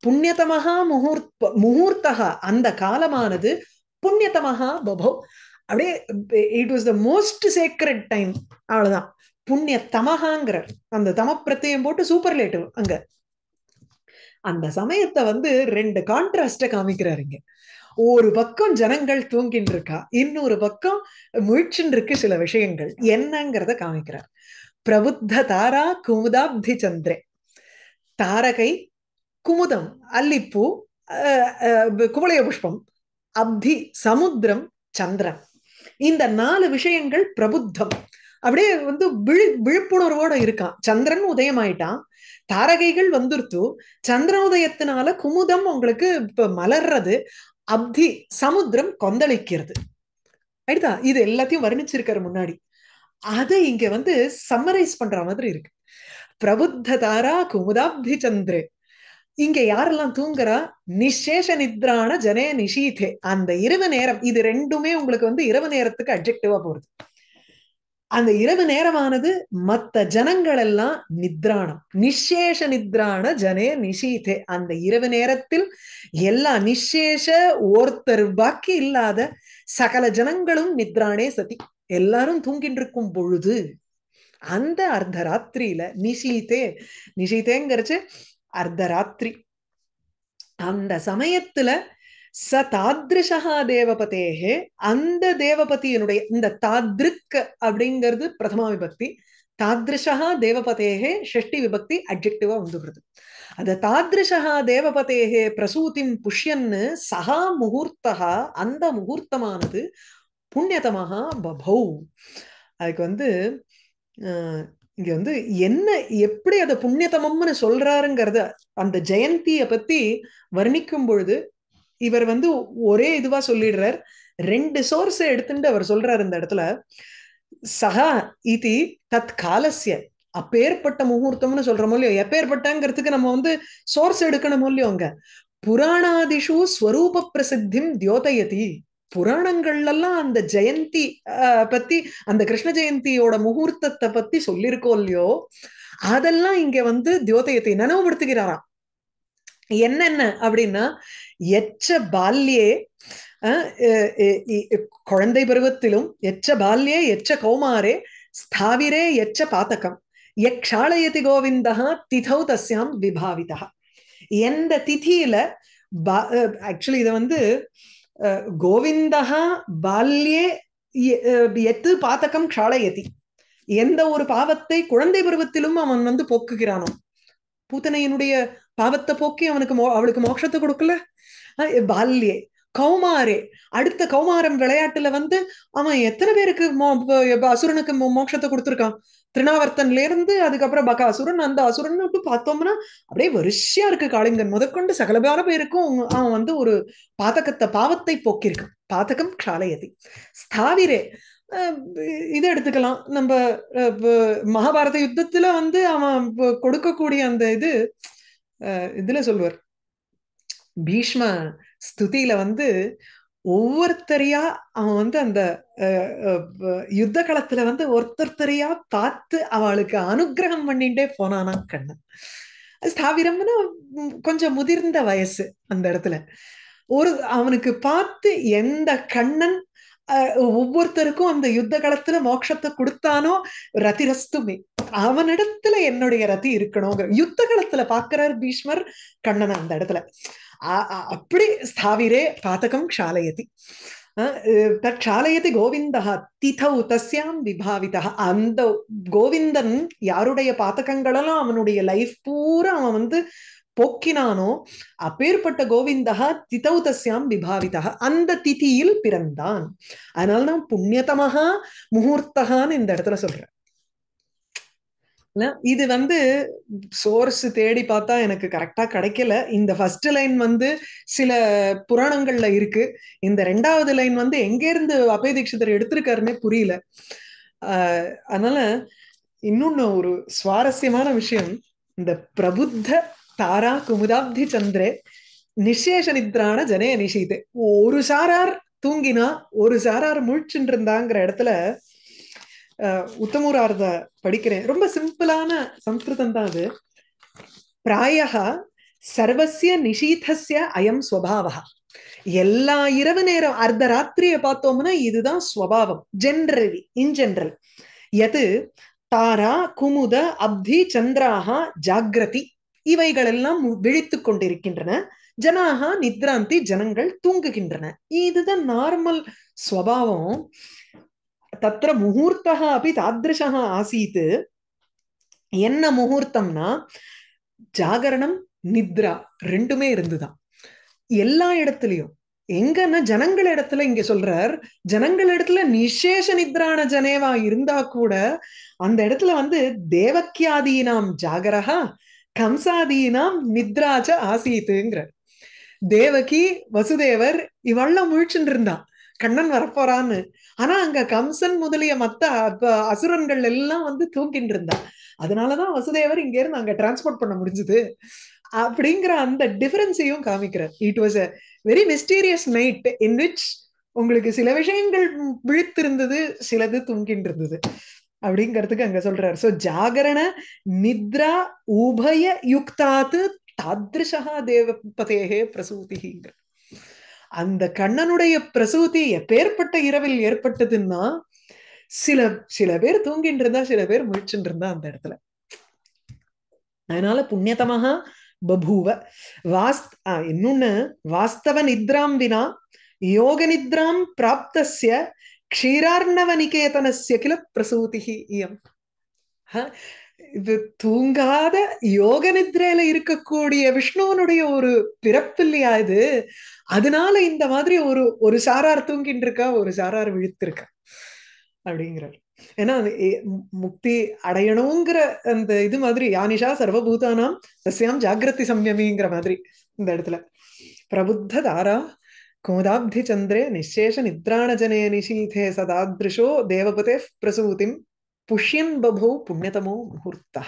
புண்ணியதமகா முகூர்த்த முகூர்த்தகா அந்த காலமானது புண்ணியதமகா பபோ அப்படியே it was the most sacred time அவ்வளவுதான் புண்ணிய தமகாங்கிறார் அந்த தம பிரத்தியம் போட்டு சூப்பர்லேட்டிவ் அங்க அந்த சமயத்தை வந்து ரெண்டு கான்ட்ராஸ்ட காமிக்கிறாருங்க ஒரு பக்கம் ஜனங்கள் தூங்கின் இருக்கா இன்னொரு பக்கம் முயற்சின்னு இருக்கு சில விஷயங்கள் என்னங்கிறத காமிக்கிறார் பிரபுத்த தாரா குமுதாப்தி சந்திரே தாரகை குமுதம் அல்லிப்பூ குமளைய புஷ்பம் அப்தி சமுத்திரம் சந்திரன் இந்த நாலு விஷயங்கள் பிரபுத்தம் அப்படியே வந்து விழி விழிப்புணர்வோட இருக்கான் சந்திரன் உதயமாயிட்டான் தாரகைகள் வந்துருத்து சந்திரோதயத்தினால குமுதம் உங்களுக்கு இப்ப மலர்றது அப்தி சமுத்திரம் கொந்தளிக்கிறது ஆயிடுதா இது எல்லாத்தையும் வர்ணிச்சிருக்காரு முன்னாடி அதை இங்க வந்து சம்மரைஸ் பண்ற மாதிரி இருக்கு பிரபுத்த தாரா குமுதாப்தி சந்திரே இங்க யாரெல்லாம் தூங்குறா நிசேஷ நித்ரான ஜனே நிஷீதே அந்த இரவு நேரம் இது ரெண்டுமே உங்களுக்கு வந்து இரவு நேரத்துக்கு அப்ஜெக்டிவா போறது அந்த இரவு நேரமானது மத்த ஜனங்கள் எல்லாம் நித்ராணம் நிஷேஷ நித்ராண ஜனே நிஷீதே அந்த இரவு நேரத்தில் எல்லா நிஷேஷ ஒருத்தர் பாக்கி இல்லாத சகல ஜனங்களும் நித்ராணே சதி எல்லாரும் தூங்கிட்டு இருக்கும் பொழுது அந்த அர்த்த ராத்திரியில நிஷீதே நிஷீதேங்கிறச்சு அர்த்த ராத்திரி அந்த சமயத்துல ச தாத்ருஷா தேவபதேகே அந்த தேவபதியினுடைய இந்த தாத்ருக் அப்படிங்கிறது பிரதமா விபக்தி தாத்ருஷா தேவபதேகே ஷஷ்டி விபக்தி அப்ஜெக்டிவா வந்துகிறது அந்த தாத்ருஷா தேவபதேகே பிரசூத்தின் புஷ்யன்னு சகா முகூர்த்தகா அந்த முகூர்த்தமானது புண்ணியதமாக பபௌ அதுக்கு வந்து இங்க வந்து என்ன எப்படி அதை புண்ணியதமம்னு சொல்றாருங்கிறத அந்த ஜெயந்தியை பத்தி வர்ணிக்கும் பொழுது இவர் வந்து ஒரே இதுவா சொல்லிடுறார் ரெண்டு சோர்ஸ் எடுத்துட்டு அவர் சொல்றாரு இந்த இடத்துல சகா இதி தத் காலசிய அப்பேற்பட்ட முகூர்த்தம்னு சொல்றோம் இல்லையோ எப்பேற்பட்டங்கிறதுக்கு நம்ம வந்து சோர்ஸ் எடுக்கணும் அங்க புராணாதிஷு ஸ்வரூப பிரசித்திம் தியோதயதி புராணங்கள்லாம் அந்த ஜெயந்தி பத்தி அந்த கிருஷ்ண ஜெயந்தியோட முகூர்த்தத்தை பத்தி சொல்லியிருக்கோம் இல்லையோ அதெல்லாம் இங்க வந்து தியோதயத்தை நினைவுபடுத்துகிறாராம் என்னென்ன அப்படின்னா எச்ச பால்யே குழந்தை பருவத்திலும் எச்ச பால்யே எச்ச கௌமாரே ஸ்தாவிரே எச்ச பாத்தகம் எக்ஷாலயதி கோவிந்தா திதௌ தஸ்யாம் விபாவிதா எந்த திதியில பா ஆக்சுவலி இதை வந்து கோவிந்தா பால்யே எத்து பாத்தகம் க்ஷாலயதி எந்த ஒரு பாவத்தை குழந்தை பருவத்திலும் அவன் வந்து போக்குகிறானோ பூத்தனையினுடைய பாவத்தை போக்கி அவனுக்கு மோ அவளுக்கு மோட்சத்தை கொடுக்கல பால்யே கௌமாரே அடுத்த கௌமாரம் விளையாட்டுல வந்து அவன் எத்தனை பேருக்கு அசுரனுக்கு மோட்சத்தை கொடுத்துருக்கான் திருநாவர்த்தன்ல இருந்து அதுக்கப்புறம் பக அசுரன் அந்த அசுரன் பார்த்தோம்னா அப்படியே வரிசையா இருக்கு காளிங்கன் முதற்கொண்டு சகலபார பேருக்கும் அவன் வந்து ஒரு பாதகத்தை பாவத்தை போக்கியிருக்கான் பாதகம் க்ஷாலயதி ஸ்தாவிரே இதை எடுத்துக்கலாம் நம்ம மகாபாரத யுத்தத்துல வந்து அவன் கொடுக்கக்கூடிய அந்த இது இதுல சொல்லுவார் பீஷ்ம ஸ்துதியில வந்து ஒவ்வொருத்தரையா அவன் வந்து அந்த யுத்த களத்துல வந்து ஒருத்தருத்தரையா பார்த்து அவளுக்கு அனுகிரகம் பண்ணிட்டே போனானா கண்ணன் ஸ்தாவிரம்னா கொஞ்சம் முதிர்ந்த வயசு அந்த இடத்துல ஒரு அவனுக்கு பார்த்து எந்த கண்ணன் ஒவ்வொருத்தருக்கும் அந்த யுத்த களத்துல மோட்சத்தை கொடுத்தானோ ரதிரஸ்துமே அவனிடத்துல என்னுடைய ரத்தி இருக்கணும் யுத்த காலத்துல பாக்குறாரு பீஷ்மர் கண்ணனை அந்த இடத்துல அப்படி ஸ்தாவிரே பாதகம் க்ஷாலயதி தற்சாலயதி கோவிந்தா திதௌ தஸ்யாம் விபாவிதா அந்த கோவிந்தன் யாருடைய பாத்தகங்களெல்லாம் அவனுடைய லைஃப் பூரா அவன் வந்து போக்கினானோ அப்பேற்பட்ட கோவிந்தா திதௌ தஸ்யாம் விபாவிதா அந்த திதியில் பிறந்தான் அதனால நான் புண்ணியதமாக முகூர்த்தகான்னு இந்த இடத்துல சொல்றேன் இது வந்து சோர்ஸ் தேடி பார்த்தா எனக்கு கரெக்டா கிடைக்கல இந்த ஃபர்ஸ்ட் லைன் வந்து சில புராணங்கள்ல இருக்கு இந்த ரெண்டாவது லைன் வந்து எங்கேருந்து அபய தீட்சிதர் எடுத்திருக்காருன்னே புரியல அதனால இன்னொன்னு ஒரு சுவாரஸ்யமான விஷயம் இந்த பிரபுத்த தாரா குமுதாப்தி சந்திரே நிசேஷ நித்ரான ஜனைய நிஷீது ஒரு சாரார் தூங்கினா ஒரு சாரார் முழிச்சுட்டு இருந்தாங்கிற இடத்துல உத்தமூரார்த படிக்கிறேன் ரொம்ப சிம்பிளான சம்ஸ்கிருதம் தான் அது பிராய சர்வசிய நிஷீதஸ்ய அயம் ஸ்வபாவா எல்லா இரவு நேரம் அர்த்த பார்த்தோம்னா இதுதான் ஸ்வபாவம் ஜென்ரலி இன் ஜென்ரல் எது தாரா குமுத அப்தி சந்திராகா ஜாகிரதி இவைகள் எல்லாம் விழித்து கொண்டிருக்கின்றன ஜனாகா நித்ராந்தி ஜனங்கள் தூங்குகின்றன இதுதான் நார்மல் ஸ்வபாவம் தத்திர मुहूर्तः அப்படி तादृशः ஆசீத் என்ன முகூர்த்தம்னா ஜாகரணம் நித்ரா ரெண்டுமே இருந்துதான் எல்லா இடத்துலயும் எங்கன்னா ஜனங்கள் இடத்துல இங்க சொல்றார் ஜனங்கள் இடத்துல நிசேஷ நித்ரான ஜனேவா இருந்தா கூட அந்த இடத்துல வந்து தேவக்கியாதீனாம் ஜாகரகா கம்சாதீனாம் நித்ராஜ ஆசீத்துங்கிற தேவகி வசுதேவர் இவெல்லாம் முழிச்சுட்டு இருந்தான் கண்ணன் வரப்போறான்னு ஆனா அங்க கம்சன் முதலிய மத்த அசுரன்கள் எல்லாம் வந்து தூங்கிட்டு இருந்தா அதனாலதான் வசுதேவர் இங்க இருந்து அங்க டிரான்ஸ்போர்ட் பண்ண முடிஞ்சது அப்படிங்கிற அந்த டிஃபரன்ஸையும் காமிக்கிறார் it was a very mysterious night in which உங்களுக்கு சில விஷயங்கள் விழித்திருந்தது சிலது தூங்கிட்டு இருந்தது அப்படிங்கிறதுக்கு அங்க சொல்றாரு சோ ஜாகரண நித்ரா உபய யுக்தாத்து தாதிருஷா தேவபதேகே பிரசூதிங்கிற அந்த கண்ணனுடைய பிரசூதி எப்பேற்பட்ட இரவில் ஏற்பட்டதுன்னா சில சில பேர் தூங்கிட்டு இருந்தா சில பேர் முழிச்சுட்டு இருந்தா அந்த இடத்துல அதனால புண்ணியதமாக பபூவ வாஸ் இன்னொன்னு வாஸ்தவ நித்ராம் வினா யோக நித்ராம் பிராப்தசிய க்ஷீரார்ணவ நிகேதனசிய கிள பிரசூதி இயம் இது தூங்காத யோக நித்ரையில இருக்கக்கூடிய விஷ்ணுவனுடைய ஒரு பிறப்பு இல்லையா இது அதனால இந்த மாதிரி ஒரு ஒரு சாரார் தூங்கிட்டு இருக்கா ஒரு சாரார் விழுத்திருக்கா அப்படிங்கிறார் ஏன்னா முக்தி அடையணுங்கிற அந்த இது மாதிரி யானிஷா சர்வபூதானாம் தஸ்யாம் ஜாகிரதி சம்யமிங்கிற மாதிரி இந்த இடத்துல பிரபுத்த தாரா கோதாப்தி சந்திரே நிச்சேஷ நித்ராணஜனே நிசீதே சதாதிருஷோ தேவபதே பிரசூதிம் புஷ்யன் பபோ புண்ணியதமோ முகூர்த்தா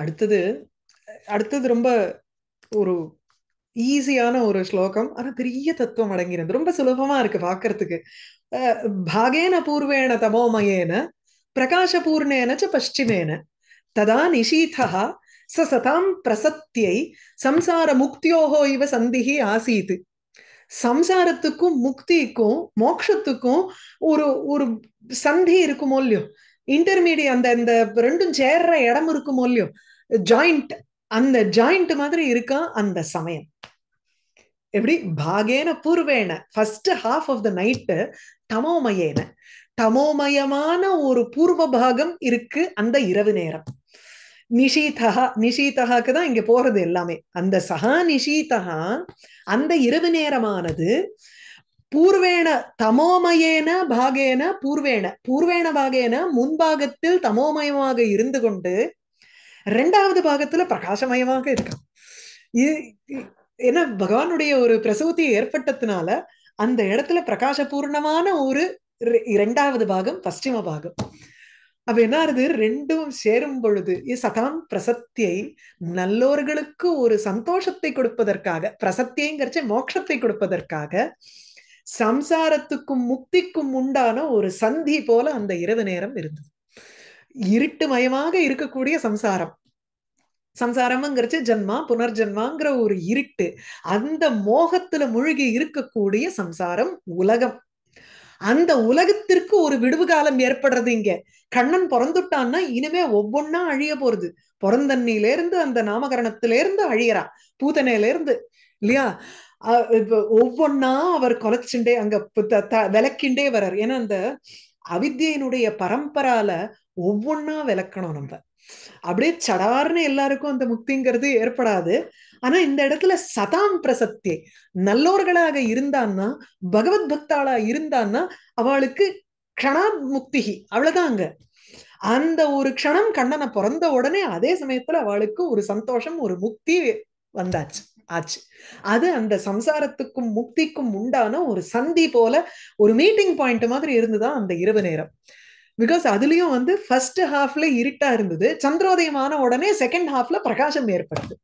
அடுத்தது அடுத்தது ரொம்ப ஒரு ஈஸியான ஒரு ஸ்லோகம் ஆனா பெரிய தத்துவம் அடங்கினது ரொம்ப சுலபமா இருக்கு பாக்குறதுக்கு பாகேன பூர்வேன தமோமயேன பிரகாஷபூர்ணேன ச பஷ்டிமேன ததா நிஷீதா ச சதாம் பிரசத்தியை சம்சார முக்தியோகோ இவ சந்திஹி ஆசீத் சம்சாரத்துக்கும் முக்திக்கும் மோக்ஷத்துக்கும் ஒரு ஒரு சந்தி இருக்குமோ இல்லையோ இன்டர்மீடியட் அந்த இந்த ரெண்டும் சேர்ற இடம் இருக்குமோ இல்லையோ ஜாயிண்ட் அந்த ஜாயிண்ட் மாதிரி இருக்கா அந்த சமயம் எப்படி பாகேன பூர்வேன first half of the night தமோமயேன தமோமயமான ஒரு பூர்வ பாகம் இருக்கு அந்த இரவு நேரம் நிஷீதா நிஷீதாக்கு தான் இங்க போறது எல்லாமே அந்த சகா நிஷீதா அந்த இரவு நேரமானது பூர்வேண தமோமயேன பாகேன பூர்வேண பூர்வேண பாகேன முன்பாகத்தில் தமோமயமாக இருந்து கொண்டு ரெண்டாவது பாகத்துல பிரகாசமயமாக இருக்கான் இது ஏன்னா பகவானுடைய ஒரு பிரசூதி ஏற்பட்டதுனால அந்த இடத்துல பிரகாசபூர்ணமான ஒரு இரண்டாவது பாகம் பஸ்டிம பாகம் அப்ப என்ன ஆகுது ரெண்டும் சேரும் பொழுது சதாம் பிரசத்தியை நல்லோர்களுக்கு ஒரு சந்தோஷத்தை கொடுப்பதற்காக பிரசத்தியங்கிறச்ச மோட்சத்தை கொடுப்பதற்காக சம்சாரத்துக்கும் முக்திக்கும் உண்டான ஒரு சந்தி போல அந்த இரவு நேரம் இருந்தது இருட்டு மயமாக இருக்கக்கூடிய சம்சாரம் சம்சாரம்ங்கிறச்சு ஜென்மா புனர்ஜென்மாங்கிற ஒரு இருட்டு அந்த மோகத்துல மூழ்கி இருக்கக்கூடிய சம்சாரம் உலகம் அந்த உலகத்திற்கு ஒரு விடுவு காலம் ஏற்படுறது இங்க கண்ணன் பிறந்துட்டான்னா இனிமே ஒவ்வொன்னா அழிய போறது பிறந்தண்ணில இருந்து அந்த நாமகரணத்தில இருந்து அழியறா பூதனையில இருந்து இல்லையா ஒவ்வொன்னா அவர் கொலைச்சுண்டே அங்க விளக்கிண்டே வர்றார் ஏன்னா அந்த அவித்தியனுடைய பரம்பரால ஒவ்வொன்னா விளக்கணும் நம்ம அப்படியே சடார்னு எல்லாருக்கும் அந்த முக்திங்கிறது ஏற்படாது ஆனா இந்த இடத்துல சதாம் பிரசக்தி நல்லோர்களாக இருந்தான்னா பகவத் பக்தாளா இருந்தான்னா அவளுக்கு கணா முக்தி அவ்வளவுதான் அங்க அந்த ஒரு க்ஷணம் கண்ணனை பிறந்த உடனே அதே சமயத்துல அவளுக்கு ஒரு சந்தோஷம் ஒரு முக்தி வந்தாச்சு ஆச்சு அது அந்த சம்சாரத்துக்கும் முக்திக்கும் உண்டான ஒரு சந்தி போல ஒரு மீட்டிங் பாயிண்ட் மாதிரி இருந்துதான் அந்த இரவு நேரம் பிகாஸ் அதுலயும் வந்து ஃபர்ஸ்ட் ஹாஃப்ல இருட்டா இருந்தது சந்திரோதயமான உடனே செகண்ட் ஹாஃப்ல பிரகாசம் ஏற்படுது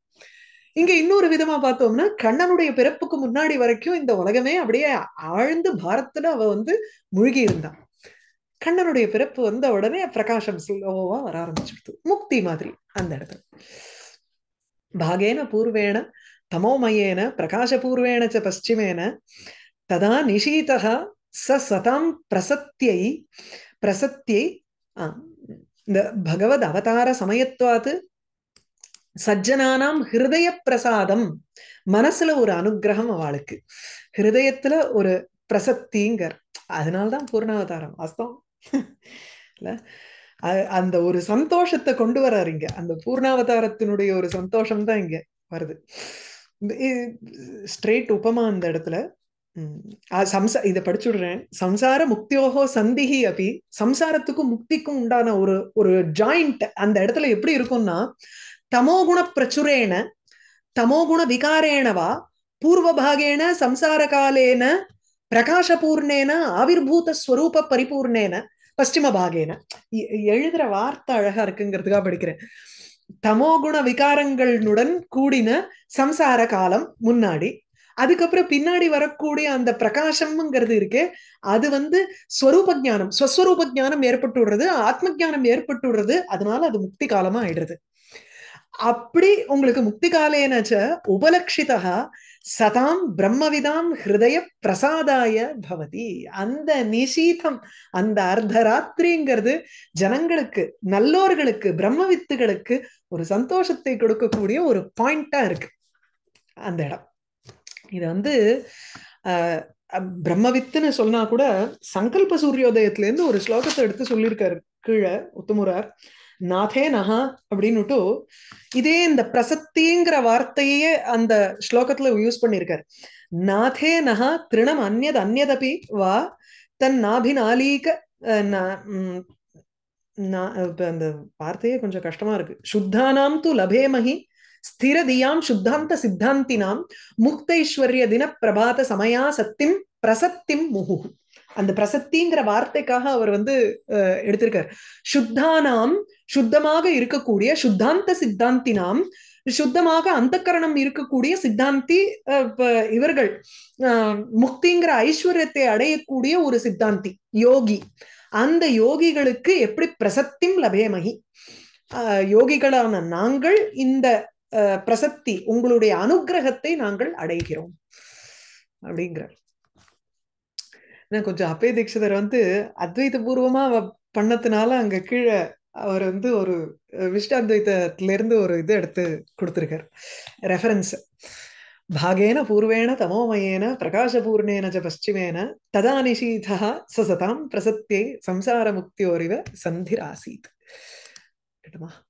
இங்க இன்னொரு விதமா பார்த்தோம்னா கண்ணனுடைய பிறப்புக்கு முன்னாடி வரைக்கும் இந்த உலகமே அப்படியே ஆழ்ந்து பாரத்துல அவ வந்து முழுகி இருந்தான் கண்ணனுடைய பிறப்பு வந்த உடனே பிரகாஷம் சுலோவா வர ஆரம்பிச்சுடுது முக்தி மாதிரி அந்த இடத்துல பாகேன பூர்வேண தமோமயேன பிரகாஷபூர்வேண ச பஷ்டிமேன ததா நிஷீதா ச சதாம் பிரசத்தியை பிரசத்தியை இந்த பகவத் அவதார சமயத்துவாத்து சஜ்ஜனானாம் ஹிருதய பிரசாதம் மனசுல ஒரு அனுகிரகம் அவளுக்கு ஹிருதயத்துல ஒரு பிரசத்திங்கர் அதனால்தான் பூர்ணாவதாரம் வாஸ்தவம் அந்த ஒரு சந்தோஷத்தை கொண்டு வர்றாரு இங்க அந்த பூர்ணாவதாரத்தினுடைய ஒரு சந்தோஷம் தான் இங்க வருது ஸ்ட்ரெயிட் உபமா அந்த இடத்துல சம்சா இதை படிச்சுடுறேன் சம்சார முக்தியோகோ சந்திஹி அப்படி சம்சாரத்துக்கும் முக்திக்கும் உண்டான ஒரு ஒரு ஜாயிண்ட் அந்த இடத்துல எப்படி இருக்கும்னா தமோகுண பிரச்சுரேன தமோகுண விகாரேணவா பூர்வபாகேன சம்சார காலேன பிரகாஷபூர்ணேன ஆவிர்பூத ஸ்வரூப பரிபூர்ணேன பஷ்டிம பாகேன எழுதுற வார்த்தை அழகா இருக்குங்கிறதுக்காக படிக்கிறேன் தமோகுண விகாரங்களுடன் கூடின சம்சார காலம் முன்னாடி அதுக்கப்புறம் பின்னாடி வரக்கூடிய அந்த பிரகாசம்ங்கிறது இருக்கு அது வந்து ஸ்வரூப ஜானம் ஸ்வஸ்வரூப ஜானம் ஏற்பட்டு விடுறது ஆத்ம ஜானம் ஏற்பட்டு விடுறது அதனால அது முக்தி காலமா ஆயிடுறது அப்படி உங்களுக்கு முக்தி காலேனச்ச உபலட்சிதா சதாம் பிரம்மவிதாம் ஹிருதய பிரசாதாய பவதி அந்த நிஷீதம் அந்த அர்த்தராத்திரிங்கிறது ஜனங்களுக்கு நல்லோர்களுக்கு பிரம்மவித்துகளுக்கு ஒரு சந்தோஷத்தை கொடுக்கக்கூடிய ஒரு பாயிண்டா இருக்கு அந்த இடம் இது வந்து பிரம்மவித்துன்னு சொன்னா கூட சங்கல்ப இருந்து ஒரு ஸ்லோகத்தை எடுத்து சொல்லியிருக்காரு கீழே உத்தமுரார் நாதே நஹா அப்படின்னுட்டு இதே இந்த பிரசத்திங்கிற வார்த்தையே அந்த ஸ்லோகத்துல யூஸ் பண்ணிருக்கார் நாதே நஹா திருணம் அந்நது அந்நதபி வா தன் நாபினாலீக அந்த வார்த்தையே கொஞ்சம் கஷ்டமா இருக்கு சுத்தானாம் து லபேமஹி ஸ்திரதியாம் சுத்தாந்த சித்தாந்தினாம் முக்தைஸ்வரிய தின பிரபாத சமயா சத்திம் பிரசத்திம் முகு அந்த பிரசத்திங்கிற வார்த்தைக்காக அவர் வந்து எடுத்திருக்கார் சுத்தானாம் சுத்தமாக இருக்கக்கூடிய சுத்தாந்த சித்தாந்தினாம் சுத்தமாக அந்த கரணம் இருக்கக்கூடிய சித்தாந்தி இவர்கள் முக்திங்கிற ஐஸ்வர்யத்தை அடையக்கூடிய ஒரு சித்தாந்தி யோகி அந்த யோகிகளுக்கு எப்படி பிரசத்தியும் லபேமகி யோகிகளான நாங்கள் இந்த பிரசக்தி உங்களுடைய அனுகிரகத்தை நாங்கள் அடைகிறோம் அப்படிங்கிறார் நான் கொஞ்சம் அப்பே தீட்சிதர் வந்து அத்வைத பூர்வமா பண்ணதுனால அங்க கீழே அவர் வந்து ஒரு இருந்து ஒரு இது எடுத்து கொடுத்துருக்கார் ரெஃபரன்ஸ் பாகேன பூர்வேண தமோமயேன பிரகாசபூர்ணேன ச பஷ்டிமேன ததா நிஷீதா சசதாம் பிரசத்தியை சம்சார முக்தியோரிவ சந்திராசீத் கேட்டுமா